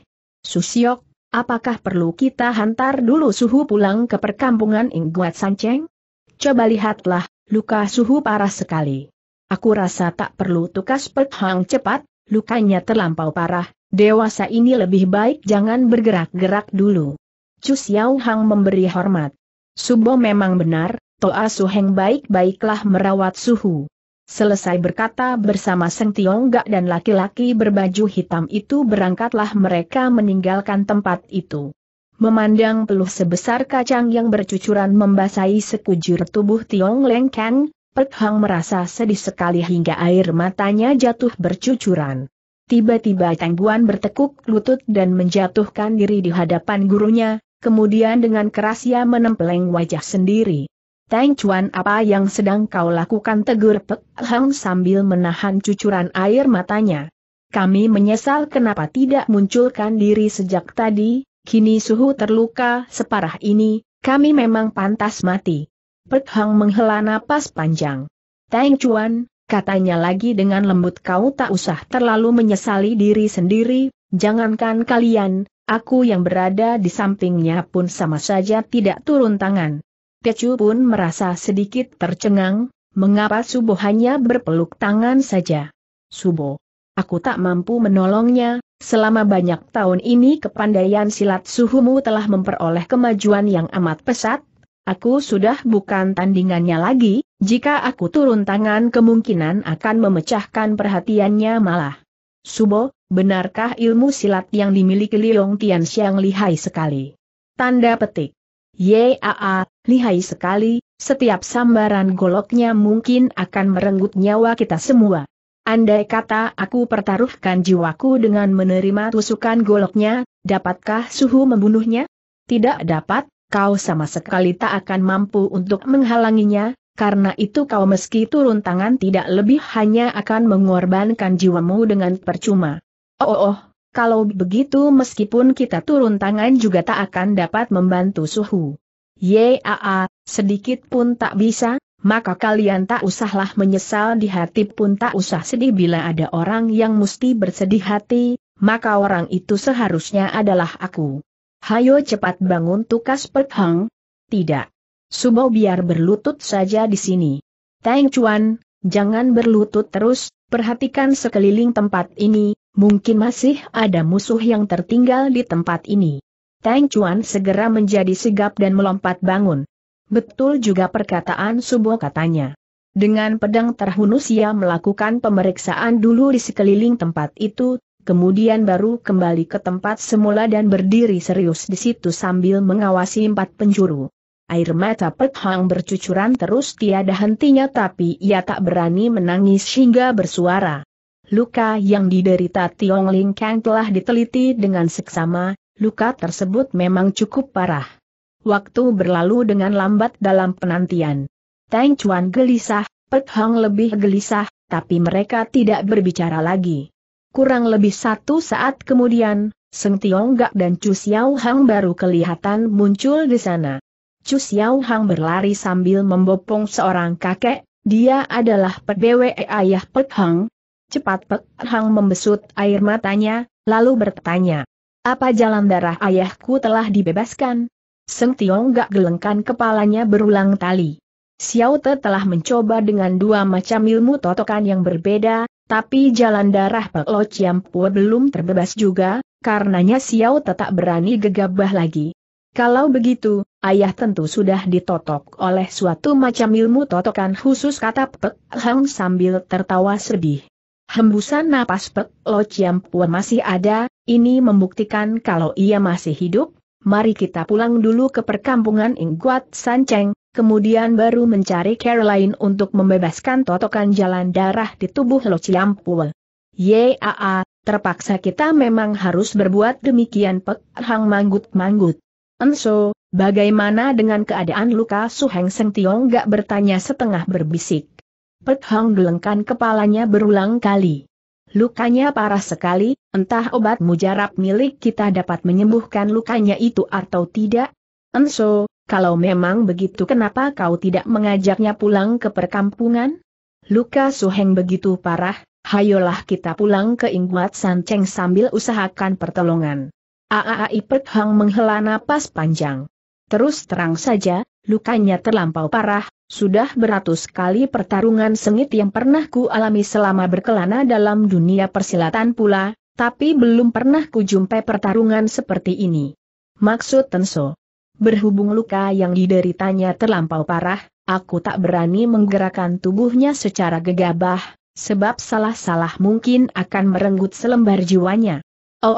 Susiok, Apakah perlu kita hantar dulu suhu pulang ke perkampungan Ingguat Sanceng? Coba lihatlah, luka suhu parah sekali. Aku rasa tak perlu tukas Perhang cepat, lukanya terlampau parah, dewasa ini lebih baik jangan bergerak-gerak dulu. Chu Xiao Hang memberi hormat. Subo memang benar, Toa Suheng baik-baiklah merawat suhu. Selesai berkata bersama Seng Tiongga dan laki-laki berbaju hitam itu berangkatlah mereka meninggalkan tempat itu. Memandang peluh sebesar kacang yang bercucuran membasahi sekujur tubuh Tiong Leng Kang, Pek Hang merasa sedih sekali hingga air matanya jatuh bercucuran. Tiba-tiba Tang Tangguan bertekuk lutut dan menjatuhkan diri di hadapan gurunya, kemudian dengan keras ia menempeleng wajah sendiri. Tang Chuan apa yang sedang kau lakukan tegur Pek Hang sambil menahan cucuran air matanya. Kami menyesal kenapa tidak munculkan diri sejak tadi, kini suhu terluka separah ini, kami memang pantas mati. Pek Hang menghela napas panjang. Tang Chuan, katanya lagi dengan lembut kau tak usah terlalu menyesali diri sendiri, jangankan kalian, aku yang berada di sampingnya pun sama saja tidak turun tangan. Tecu pun merasa sedikit tercengang, mengapa Subo hanya berpeluk tangan saja. Subo, aku tak mampu menolongnya, selama banyak tahun ini kepandaian silat suhumu telah memperoleh kemajuan yang amat pesat, aku sudah bukan tandingannya lagi, jika aku turun tangan kemungkinan akan memecahkan perhatiannya malah. Subo, benarkah ilmu silat yang dimiliki Liong Tian Xiang lihai sekali? Tanda petik. Yaa, lihai sekali, setiap sambaran goloknya mungkin akan merenggut nyawa kita semua. Andai kata aku pertaruhkan jiwaku dengan menerima tusukan goloknya, dapatkah suhu membunuhnya? Tidak dapat, kau sama sekali tak akan mampu untuk menghalanginya, karena itu kau meski turun tangan tidak lebih hanya akan mengorbankan jiwamu dengan percuma. Oh, oh, oh kalau begitu meskipun kita turun tangan juga tak akan dapat membantu Suhu. Yaa, sedikit pun tak bisa, maka kalian tak usahlah menyesal di hati pun tak usah sedih bila ada orang yang mesti bersedih hati, maka orang itu seharusnya adalah aku. Hayo cepat bangun tukas perhang. Tidak. Subo biar berlutut saja di sini. Tang Chuan, jangan berlutut terus, perhatikan sekeliling tempat ini, Mungkin masih ada musuh yang tertinggal di tempat ini. Tang Chuan segera menjadi sigap dan melompat bangun. Betul juga perkataan Subo katanya. Dengan pedang terhunus ia melakukan pemeriksaan dulu di sekeliling tempat itu, kemudian baru kembali ke tempat semula dan berdiri serius di situ sambil mengawasi empat penjuru. Air mata Pek Hang bercucuran terus tiada hentinya tapi ia tak berani menangis hingga bersuara luka yang diderita Tiong Ling Kang telah diteliti dengan seksama, luka tersebut memang cukup parah. Waktu berlalu dengan lambat dalam penantian. Tang Chuan gelisah, Pek Hong lebih gelisah, tapi mereka tidak berbicara lagi. Kurang lebih satu saat kemudian, Seng Gak dan Chu Xiao Hang baru kelihatan muncul di sana. Chu Xiao Hang berlari sambil membopong seorang kakek, dia adalah Pek Bwe ayah Pek Hong, Cepat Pek Hang membesut air matanya, lalu bertanya. Apa jalan darah ayahku telah dibebaskan? Seng Tiong gak gelengkan kepalanya berulang tali. Xiao Te telah mencoba dengan dua macam ilmu totokan yang berbeda, tapi jalan darah Pek Lo Chiam Pue belum terbebas juga, karenanya Xiao Te tak berani gegabah lagi. Kalau begitu, ayah tentu sudah ditotok oleh suatu macam ilmu totokan khusus kata Pek Hang sambil tertawa sedih. Hembusan napas Pek Lo Chiam Puan masih ada, ini membuktikan kalau ia masih hidup, mari kita pulang dulu ke perkampungan Ingguat Sanceng, kemudian baru mencari Caroline untuk membebaskan totokan jalan darah di tubuh Lo Chiam Puan. Yaa, terpaksa kita memang harus berbuat demikian Pek Hang manggut-manggut. Enso, bagaimana dengan keadaan luka Suheng Seng Tiong gak bertanya setengah berbisik. Pet Hang gelengkan kepalanya berulang kali. Lukanya parah sekali, entah obat mujarab milik kita dapat menyembuhkan lukanya itu atau tidak. Enso, kalau memang begitu kenapa kau tidak mengajaknya pulang ke perkampungan? Luka Suheng begitu parah, hayolah kita pulang ke Ingguat Sancheng sambil usahakan pertolongan. Aaai, Pet Hang menghela napas panjang. Terus terang saja, Lukanya terlampau parah, sudah beratus kali pertarungan sengit yang pernah ku alami selama berkelana dalam dunia persilatan pula, tapi belum pernah ku jumpai pertarungan seperti ini. Maksud Tenso. Berhubung luka yang dideritanya terlampau parah, aku tak berani menggerakkan tubuhnya secara gegabah, sebab salah-salah mungkin akan merenggut selembar jiwanya. Oh,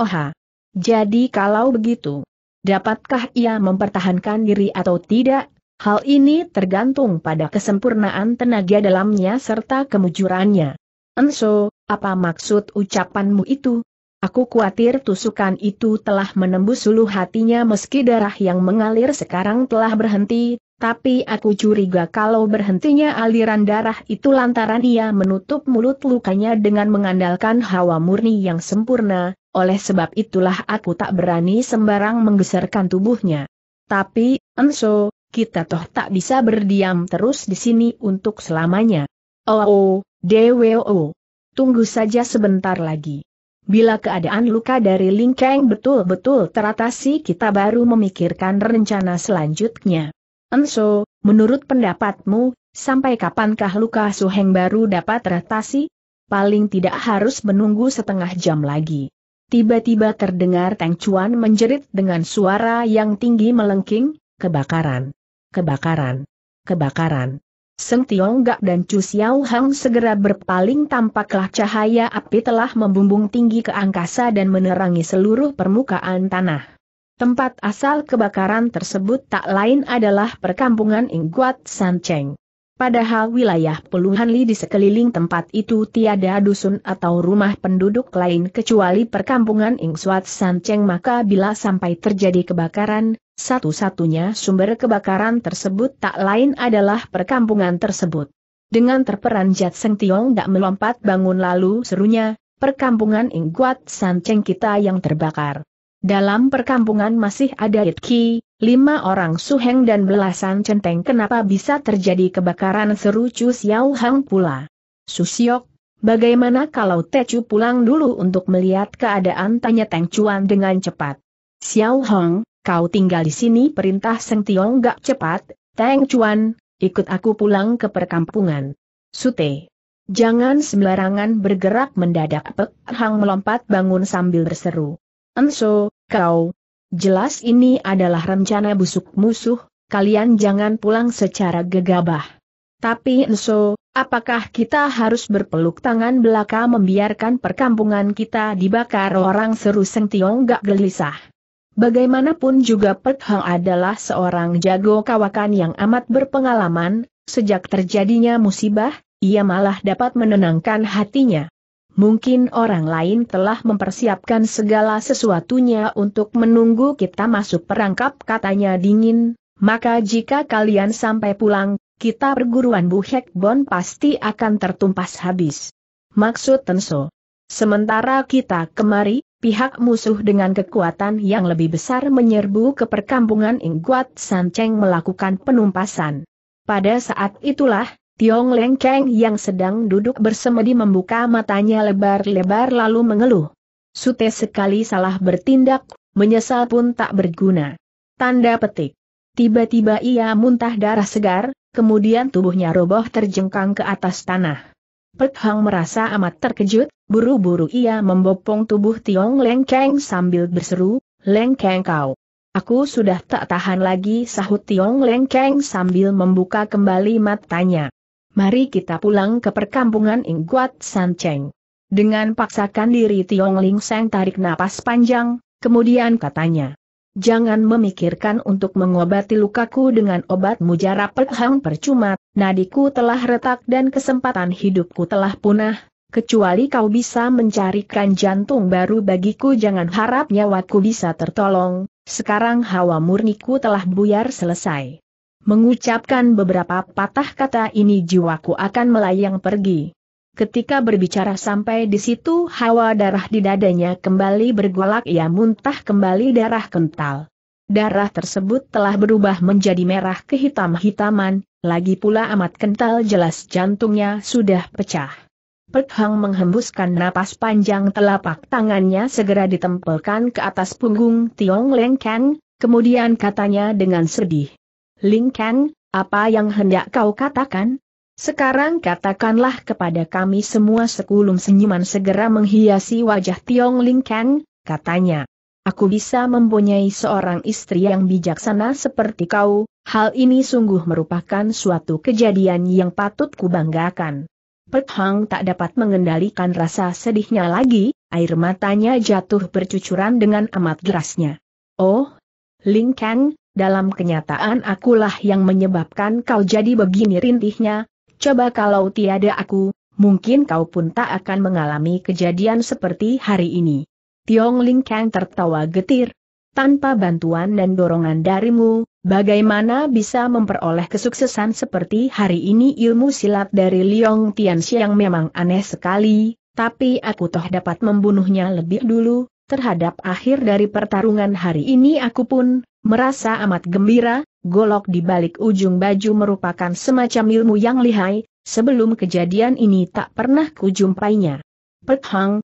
Jadi kalau begitu, dapatkah ia mempertahankan diri atau tidak Hal ini tergantung pada kesempurnaan tenaga dalamnya serta kemujurannya. Enso, apa maksud ucapanmu itu? Aku khawatir tusukan itu telah menembus seluruh hatinya meski darah yang mengalir sekarang telah berhenti, tapi aku curiga kalau berhentinya aliran darah itu lantaran ia menutup mulut lukanya dengan mengandalkan hawa murni yang sempurna, oleh sebab itulah aku tak berani sembarang menggeserkan tubuhnya. Tapi, Enso, kita toh tak bisa berdiam terus di sini untuk selamanya. Oh, oh DWO. Oh. Tunggu saja sebentar lagi. Bila keadaan luka dari Lingkeng betul-betul teratasi kita baru memikirkan rencana selanjutnya. Enso, menurut pendapatmu, sampai kapankah luka Suheng baru dapat teratasi? Paling tidak harus menunggu setengah jam lagi. Tiba-tiba terdengar Tang Chuan menjerit dengan suara yang tinggi melengking, kebakaran. Kebakaran! Kebakaran! Seng Tiongkok dan Chu Xiao Hang segera berpaling tampaklah cahaya api telah membumbung tinggi ke angkasa dan menerangi seluruh permukaan tanah. Tempat asal kebakaran tersebut tak lain adalah perkampungan Ingguat Sancheng. Padahal wilayah puluhan li di sekeliling tempat itu tiada dusun atau rumah penduduk lain kecuali perkampungan Ingguat Sancheng maka bila sampai terjadi kebakaran, satu-satunya sumber kebakaran tersebut tak lain adalah perkampungan tersebut. Dengan terperanjat Seng Tiong tak melompat bangun lalu serunya, perkampungan Ingguat Sancheng kita yang terbakar. Dalam perkampungan masih ada Itki, lima orang suheng dan belasan centeng kenapa bisa terjadi kebakaran seru Chu Xiao Hang pula. Susiok, bagaimana kalau Techu pulang dulu untuk melihat keadaan tanya Teng Chuan dengan cepat. Xiao Hong, kau tinggal di sini perintah Seng Tiong gak cepat, Teng Chuan, ikut aku pulang ke perkampungan. Sute. Jangan sembarangan bergerak mendadak Pek Hang melompat bangun sambil berseru. Enso, kau. Jelas ini adalah rencana busuk musuh, kalian jangan pulang secara gegabah. Tapi Enso, apakah kita harus berpeluk tangan belaka membiarkan perkampungan kita dibakar orang seru Seng Tiong gak gelisah? Bagaimanapun juga Pek Hang adalah seorang jago kawakan yang amat berpengalaman, sejak terjadinya musibah, ia malah dapat menenangkan hatinya. Mungkin orang lain telah mempersiapkan segala sesuatunya untuk menunggu kita masuk perangkap katanya dingin, maka jika kalian sampai pulang, kita perguruan Bu Hek Bon pasti akan tertumpas habis. Maksud Tenso. Sementara kita kemari, pihak musuh dengan kekuatan yang lebih besar menyerbu ke perkampungan Ingguat Cheng melakukan penumpasan. Pada saat itulah, Tiong Lengkeng yang sedang duduk bersemedi membuka matanya lebar-lebar lalu mengeluh. Sute sekali salah bertindak, menyesal pun tak berguna. Tanda petik. Tiba-tiba ia muntah darah segar, kemudian tubuhnya roboh terjengkang ke atas tanah. Pek Hang merasa amat terkejut, Buru-buru ia membopong tubuh Tiong Leng Keng sambil berseru, Leng Keng kau. Aku sudah tak tahan lagi sahut Tiong Leng Keng sambil membuka kembali matanya. Mari kita pulang ke perkampungan Ingguat San Cheng. Dengan paksakan diri Tiong Ling Seng tarik napas panjang, kemudian katanya. Jangan memikirkan untuk mengobati lukaku dengan obat mujarab perhang percuma, nadiku telah retak dan kesempatan hidupku telah punah, kecuali kau bisa mencarikan jantung baru bagiku jangan harap nyawaku bisa tertolong, sekarang hawa murniku telah buyar selesai. Mengucapkan beberapa patah kata ini jiwaku akan melayang pergi. Ketika berbicara sampai di situ hawa darah di dadanya kembali bergolak ia muntah kembali darah kental. Darah tersebut telah berubah menjadi merah kehitam-hitaman, lagi pula amat kental jelas jantungnya sudah pecah. Pek Hang menghembuskan napas panjang telapak tangannya segera ditempelkan ke atas punggung Tiong Leng Kang, kemudian katanya dengan sedih. Ling Kang, apa yang hendak kau katakan? Sekarang katakanlah kepada kami semua sekulum senyuman segera menghiasi wajah Tiong Ling Kang, katanya. Aku bisa mempunyai seorang istri yang bijaksana seperti kau, hal ini sungguh merupakan suatu kejadian yang patut kubanggakan. Pek Hang tak dapat mengendalikan rasa sedihnya lagi, air matanya jatuh bercucuran dengan amat derasnya. Oh, Ling Kang, dalam kenyataan akulah yang menyebabkan kau jadi begini rintihnya, coba kalau tiada aku, mungkin kau pun tak akan mengalami kejadian seperti hari ini. Tiong Ling Kang tertawa getir, tanpa bantuan dan dorongan darimu, bagaimana bisa memperoleh kesuksesan seperti hari ini ilmu silat dari Liong Tianxi yang memang aneh sekali, tapi aku toh dapat membunuhnya lebih dulu, terhadap akhir dari pertarungan hari ini aku pun, merasa amat gembira, golok di balik ujung baju merupakan semacam ilmu yang lihai, sebelum kejadian ini tak pernah kujumpainya. Pek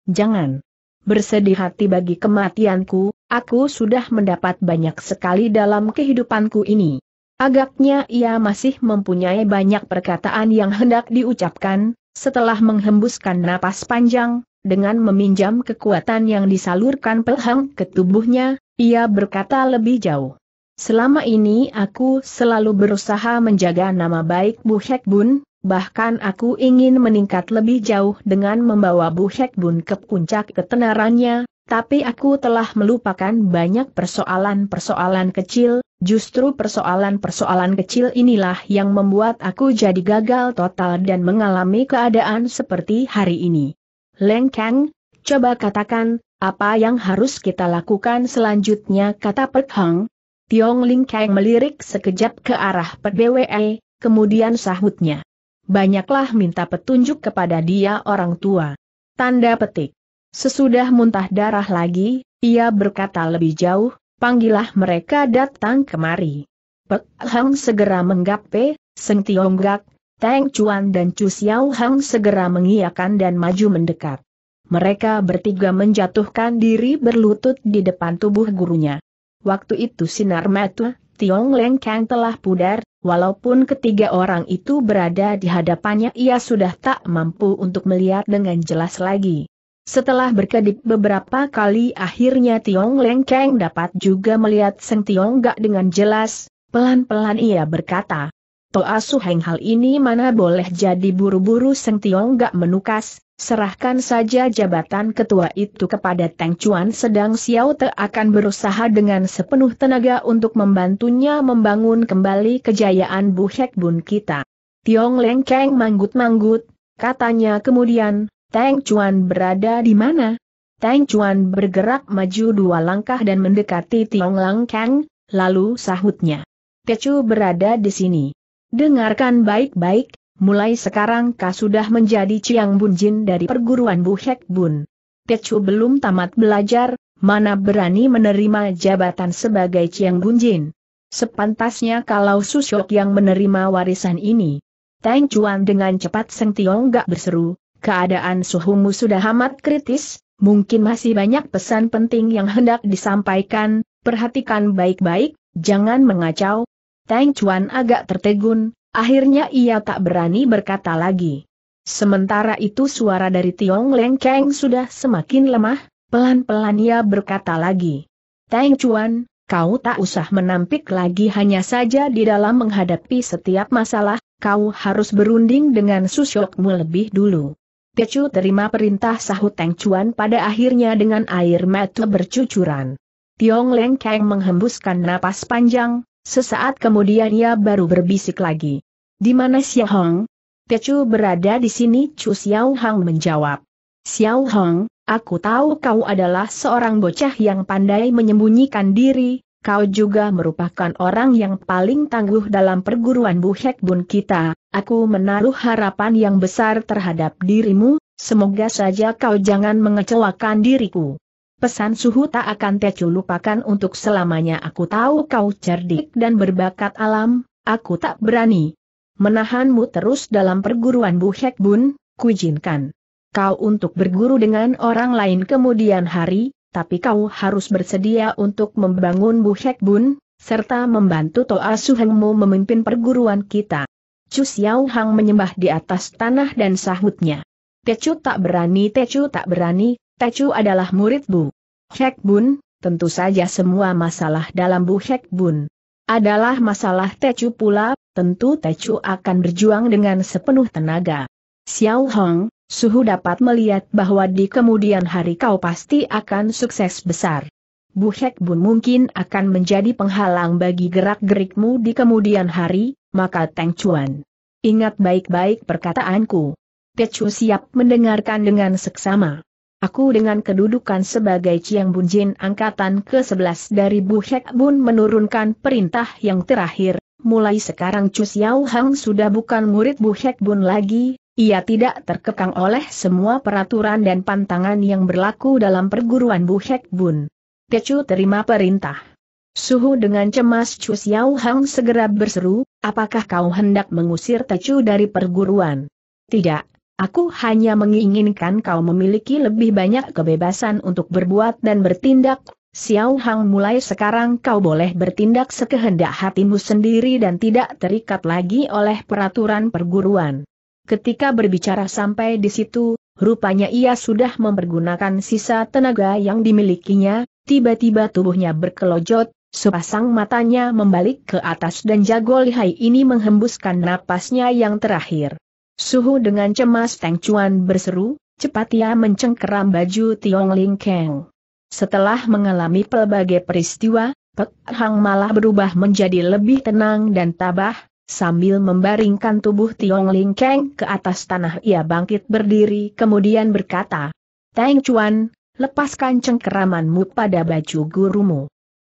jangan bersedih hati bagi kematianku, Aku sudah mendapat banyak sekali dalam kehidupanku ini. Agaknya ia masih mempunyai banyak perkataan yang hendak diucapkan, setelah menghembuskan napas panjang, dengan meminjam kekuatan yang disalurkan pelhang ke tubuhnya, ia berkata lebih jauh. Selama ini aku selalu berusaha menjaga nama baik Bu Hek Bun, bahkan aku ingin meningkat lebih jauh dengan membawa Bu Hek Bun ke puncak ketenarannya, tapi aku telah melupakan banyak persoalan-persoalan kecil, justru persoalan-persoalan kecil inilah yang membuat aku jadi gagal total dan mengalami keadaan seperti hari ini. Leng Kang, coba katakan, apa yang harus kita lakukan selanjutnya kata Pek Hang? Tiong Ling Kang melirik sekejap ke arah Pek BWE, kemudian sahutnya. Banyaklah minta petunjuk kepada dia orang tua. Tanda petik. Sesudah muntah darah lagi, ia berkata lebih jauh, panggillah mereka datang kemari. Pek Hang segera menggapai, Seng Gak, Teng Chuan dan Chu Xiao Hang segera mengiakan dan maju mendekat. Mereka bertiga menjatuhkan diri berlutut di depan tubuh gurunya. Waktu itu sinar mata, Tiong Leng Kang telah pudar, walaupun ketiga orang itu berada di hadapannya ia sudah tak mampu untuk melihat dengan jelas lagi. Setelah berkedip beberapa kali akhirnya Tiong Leng Keng dapat juga melihat Seng Tiong Gak dengan jelas, pelan-pelan ia berkata. Toa Suheng hal ini mana boleh jadi buru-buru Seng Tiong Gak menukas, serahkan saja jabatan ketua itu kepada Teng Chuan sedang Xiao Te akan berusaha dengan sepenuh tenaga untuk membantunya membangun kembali kejayaan Bu Hek Bun kita. Tiong Leng Keng manggut-manggut, katanya kemudian, Tang Chuan berada di mana? Tang Chuan bergerak maju dua langkah dan mendekati Tiong Lang Kang, lalu sahutnya. Tecu berada di sini. Dengarkan baik-baik, mulai sekarang kau sudah menjadi Ciang Bunjin dari perguruan Bu Hek Bun. Tecu belum tamat belajar, mana berani menerima jabatan sebagai Ciang Bunjin. Sepantasnya kalau Susyok yang menerima warisan ini. Tang Chuan dengan cepat Seng Tiong gak berseru, Keadaan suhumu sudah amat kritis, mungkin masih banyak pesan penting yang hendak disampaikan, perhatikan baik-baik, jangan mengacau. Tang Chuan agak tertegun, akhirnya ia tak berani berkata lagi. Sementara itu suara dari Tiong Leng Cheng sudah semakin lemah, pelan-pelan ia berkata lagi. Tang Chuan, kau tak usah menampik lagi hanya saja di dalam menghadapi setiap masalah, kau harus berunding dengan susokmu lebih dulu. Pecu terima perintah sahut Teng Chuan pada akhirnya dengan air mata bercucuran. Tiong Leng Kang menghembuskan napas panjang, sesaat kemudian ia baru berbisik lagi. Di mana Xiao Hong? Pecu berada di sini Chu Xiao Hong menjawab. Xiao Hong, aku tahu kau adalah seorang bocah yang pandai menyembunyikan diri, kau juga merupakan orang yang paling tangguh dalam perguruan Buhek Bun kita, aku menaruh harapan yang besar terhadap dirimu, semoga saja kau jangan mengecewakan diriku. Pesan suhu tak akan Tecu lupakan untuk selamanya aku tahu kau cerdik dan berbakat alam, aku tak berani. Menahanmu terus dalam perguruan Bu Hek Bun, kuizinkan. Kau untuk berguru dengan orang lain kemudian hari, tapi kau harus bersedia untuk membangun Bu Hek Bun, serta membantu Toa Suhengmu memimpin perguruan kita. Chu Xiao Hang menyembah di atas tanah dan sahutnya. Tecu tak berani, Tecu tak berani, Tecu adalah murid Bu Hek Bun, tentu saja semua masalah dalam Bu Hek Bun adalah masalah Tecu pula, tentu Tecu akan berjuang dengan sepenuh tenaga. Xiao Hong, Suhu dapat melihat bahwa di kemudian hari kau pasti akan sukses besar. Bu Hek Bun mungkin akan menjadi penghalang bagi gerak-gerikmu di kemudian hari, maka Teng Chuan. Ingat baik-baik perkataanku. Techu siap mendengarkan dengan seksama. Aku dengan kedudukan sebagai Chiang Bun Jin angkatan ke-11 dari Bu Hek Bun menurunkan perintah yang terakhir, mulai sekarang Chu Xiao Hang sudah bukan murid Bu Hek Bun lagi, ia tidak terkekang oleh semua peraturan dan pantangan yang berlaku dalam perguruan Bu Hek Bun. Kecu terima perintah. Suhu dengan cemas Chu Xiao Hang segera berseru, apakah kau hendak mengusir Tecu dari perguruan? Tidak, aku hanya menginginkan kau memiliki lebih banyak kebebasan untuk berbuat dan bertindak. Xiao Hang mulai sekarang kau boleh bertindak sekehendak hatimu sendiri dan tidak terikat lagi oleh peraturan perguruan. Ketika berbicara sampai di situ, rupanya ia sudah mempergunakan sisa tenaga yang dimilikinya, tiba-tiba tubuhnya berkelojot, sepasang matanya membalik ke atas dan jago lihai ini menghembuskan napasnya yang terakhir. Suhu dengan cemas Teng Chuan berseru, cepat ia mencengkeram baju Tiong Ling Keng. Setelah mengalami pelbagai peristiwa, Pek Hang malah berubah menjadi lebih tenang dan tabah, Sambil membaringkan tubuh Tiong Ling Keng ke atas tanah ia bangkit berdiri kemudian berkata, Tang Chuan, lepaskan cengkeramanmu pada baju gurumu.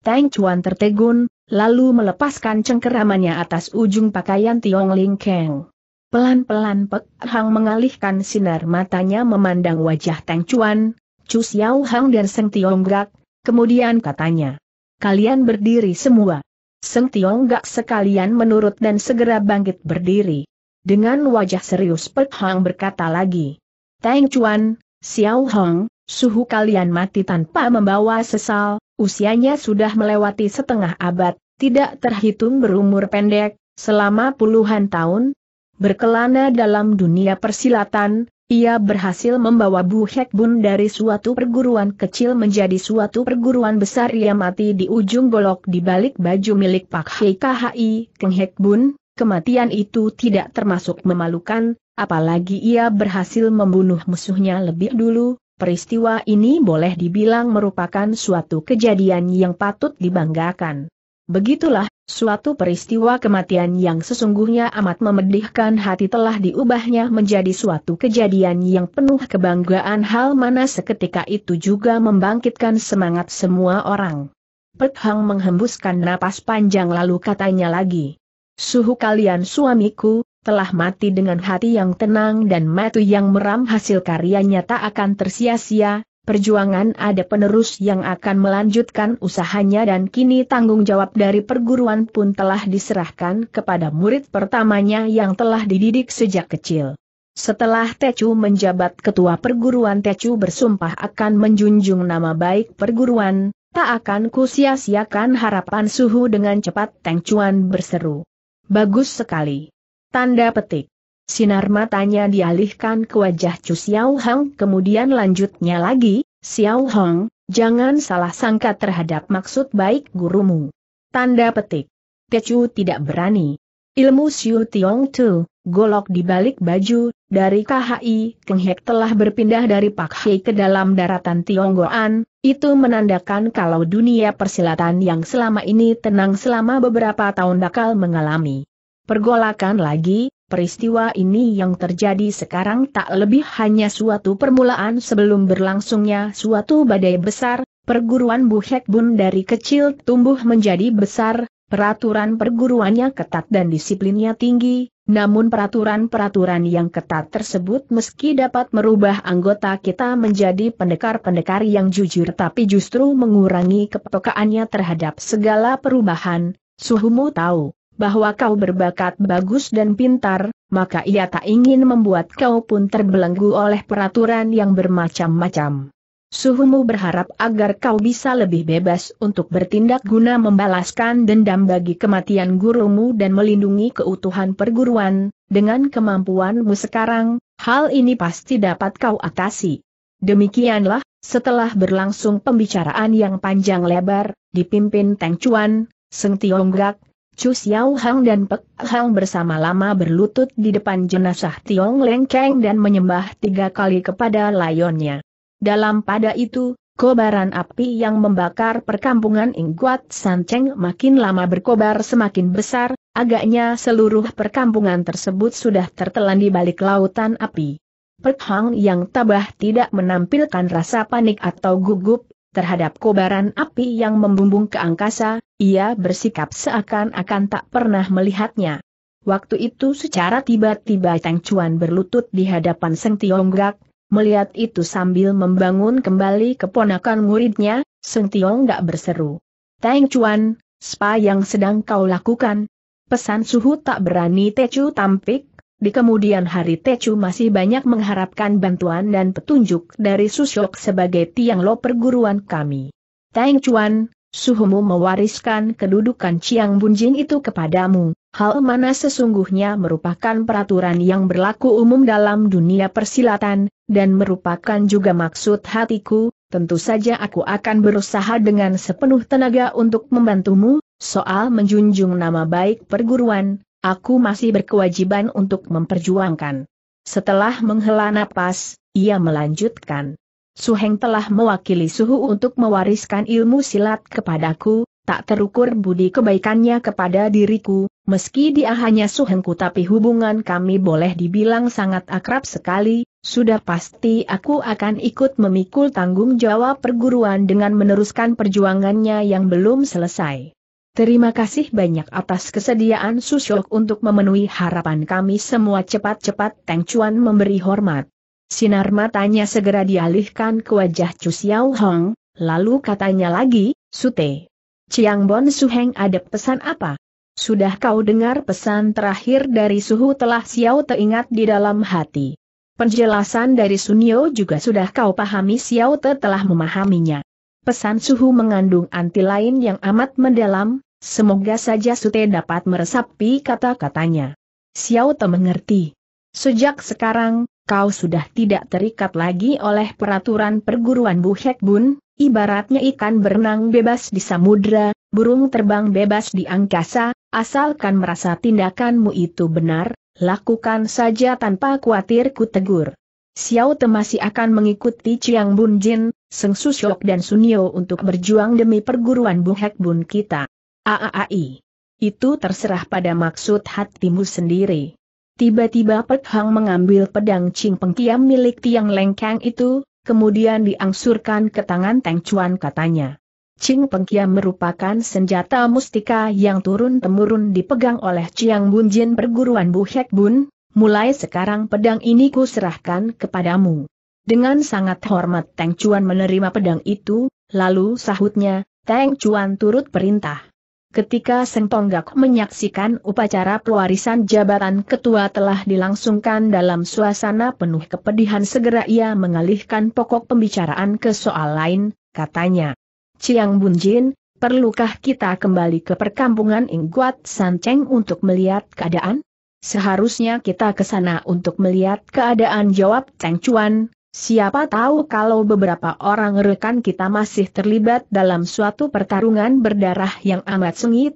Tang Chuan tertegun, lalu melepaskan cengkeramannya atas ujung pakaian Tiong Ling Keng. Pelan-pelan Pek Hang mengalihkan sinar matanya memandang wajah Tang Chuan, Chu Xiao Hang dan Seng Tiong Gak, kemudian katanya, Kalian berdiri semua. Seng Tiong Gak sekalian menurut dan segera bangkit berdiri. Dengan wajah serius Pek Hang berkata lagi. Tang Chuan, Xiao Hong, suhu kalian mati tanpa membawa sesal, usianya sudah melewati setengah abad, tidak terhitung berumur pendek, selama puluhan tahun, berkelana dalam dunia persilatan, ia berhasil membawa Bu Hek Bun dari suatu perguruan kecil menjadi suatu perguruan besar ia mati di ujung golok di balik baju milik Pak Hei KHI, Keng Hek Bun, kematian itu tidak termasuk memalukan, apalagi ia berhasil membunuh musuhnya lebih dulu, peristiwa ini boleh dibilang merupakan suatu kejadian yang patut dibanggakan. Begitulah Suatu peristiwa kematian yang sesungguhnya amat memedihkan hati telah diubahnya menjadi suatu kejadian yang penuh kebanggaan hal mana seketika itu juga membangkitkan semangat semua orang. Pek Hang menghembuskan napas panjang lalu katanya lagi. Suhu kalian suamiku, telah mati dengan hati yang tenang dan matu yang meram hasil karyanya tak akan tersia-sia, perjuangan ada penerus yang akan melanjutkan usahanya dan kini tanggung jawab dari perguruan pun telah diserahkan kepada murid pertamanya yang telah dididik sejak kecil. Setelah Tecu menjabat ketua perguruan Tecu bersumpah akan menjunjung nama baik perguruan, tak akan kusia-siakan harapan suhu dengan cepat Teng berseru. Bagus sekali. Tanda petik. Sinar matanya dialihkan ke wajah Chu Xiao Hang kemudian lanjutnya lagi, Xiao Hang, jangan salah sangka terhadap maksud baik gurumu. Tanda petik. Chu tidak berani. Ilmu Xiu Tiong Tu, golok di balik baju, dari KHI Keng Hek telah berpindah dari Pak Hei ke dalam daratan Tionggoan, itu menandakan kalau dunia persilatan yang selama ini tenang selama beberapa tahun bakal mengalami pergolakan lagi, peristiwa ini yang terjadi sekarang tak lebih hanya suatu permulaan sebelum berlangsungnya suatu badai besar, perguruan Bu Hek Bun dari kecil tumbuh menjadi besar, peraturan perguruannya ketat dan disiplinnya tinggi, namun peraturan-peraturan yang ketat tersebut meski dapat merubah anggota kita menjadi pendekar-pendekar yang jujur tapi justru mengurangi kepekaannya terhadap segala perubahan, Suhumu tahu bahwa kau berbakat bagus dan pintar, maka ia tak ingin membuat kau pun terbelenggu oleh peraturan yang bermacam-macam. Suhumu berharap agar kau bisa lebih bebas untuk bertindak guna membalaskan dendam bagi kematian gurumu dan melindungi keutuhan perguruan, dengan kemampuanmu sekarang, hal ini pasti dapat kau atasi. Demikianlah, setelah berlangsung pembicaraan yang panjang lebar, dipimpin Teng Chuan, Seng Tiongkok, Chu Xiao Hang dan Pek Hang bersama lama berlutut di depan jenazah Tiong Leng Keng dan menyembah tiga kali kepada layonnya. Dalam pada itu, kobaran api yang membakar perkampungan Ingguat Sanceng makin lama berkobar semakin besar, agaknya seluruh perkampungan tersebut sudah tertelan di balik lautan api. Pek Hang yang tabah tidak menampilkan rasa panik atau gugup, terhadap kobaran api yang membumbung ke angkasa, ia bersikap seakan-akan tak pernah melihatnya. Waktu itu secara tiba-tiba Tang Chuan berlutut di hadapan Seng Tionggak, melihat itu sambil membangun kembali keponakan muridnya, Seng Tionggak berseru. Tang Chuan, spa yang sedang kau lakukan. Pesan suhu tak berani Tecu tampik, di kemudian hari Teju masih banyak mengharapkan bantuan dan petunjuk dari Susyok sebagai tiang lo perguruan kami. Tang Chuan, suhumu mewariskan kedudukan Chiang Bunjin itu kepadamu, hal mana sesungguhnya merupakan peraturan yang berlaku umum dalam dunia persilatan, dan merupakan juga maksud hatiku, tentu saja aku akan berusaha dengan sepenuh tenaga untuk membantumu, soal menjunjung nama baik perguruan, aku masih berkewajiban untuk memperjuangkan. Setelah menghela napas, ia melanjutkan. Suheng telah mewakili Suhu untuk mewariskan ilmu silat kepadaku, tak terukur budi kebaikannya kepada diriku, meski dia hanya Suhengku tapi hubungan kami boleh dibilang sangat akrab sekali, sudah pasti aku akan ikut memikul tanggung jawab perguruan dengan meneruskan perjuangannya yang belum selesai. Terima kasih banyak atas kesediaan Susyok untuk memenuhi harapan kami semua cepat-cepat Teng Chuan memberi hormat. Sinar matanya segera dialihkan ke wajah Chu Xiao Hong, lalu katanya lagi, Sute. Chiang Bon Suheng ada pesan apa? Sudah kau dengar pesan terakhir dari Suhu telah Xiao teringat di dalam hati. Penjelasan dari Sunio juga sudah kau pahami Xiao telah memahaminya pesan suhu mengandung anti lain yang amat mendalam, semoga saja Sute dapat meresapi kata-katanya. Xiao Te mengerti. Sejak sekarang, kau sudah tidak terikat lagi oleh peraturan perguruan Bu Hek Bun, ibaratnya ikan berenang bebas di samudra, burung terbang bebas di angkasa, asalkan merasa tindakanmu itu benar, lakukan saja tanpa khawatir ku tegur. Xiao Te masih akan mengikuti Chiang Bun Jin, Seng Susyok dan Sunio untuk berjuang demi perguruan Bu Bun kita. Aaai. Itu terserah pada maksud hatimu sendiri. Tiba-tiba Pek Hang mengambil pedang Ching Pengkiam milik Tiang Lengkang itu, kemudian diangsurkan ke tangan Teng Chuan katanya. Ching Pengkiam merupakan senjata mustika yang turun-temurun dipegang oleh Chiang Bunjin perguruan Bu Bun, mulai sekarang pedang ini kuserahkan kepadamu. Dengan sangat hormat Teng Chuan menerima pedang itu, lalu sahutnya, Teng Chuan turut perintah. Ketika Seng Tonggak menyaksikan upacara pewarisan jabatan ketua telah dilangsungkan dalam suasana penuh kepedihan segera ia mengalihkan pokok pembicaraan ke soal lain, katanya. Ciang Bunjin, perlukah kita kembali ke perkampungan Ingguat Cheng untuk melihat keadaan? Seharusnya kita ke sana untuk melihat keadaan jawab Cheng Chuan, Siapa tahu kalau beberapa orang rekan kita masih terlibat dalam suatu pertarungan berdarah yang amat sengit,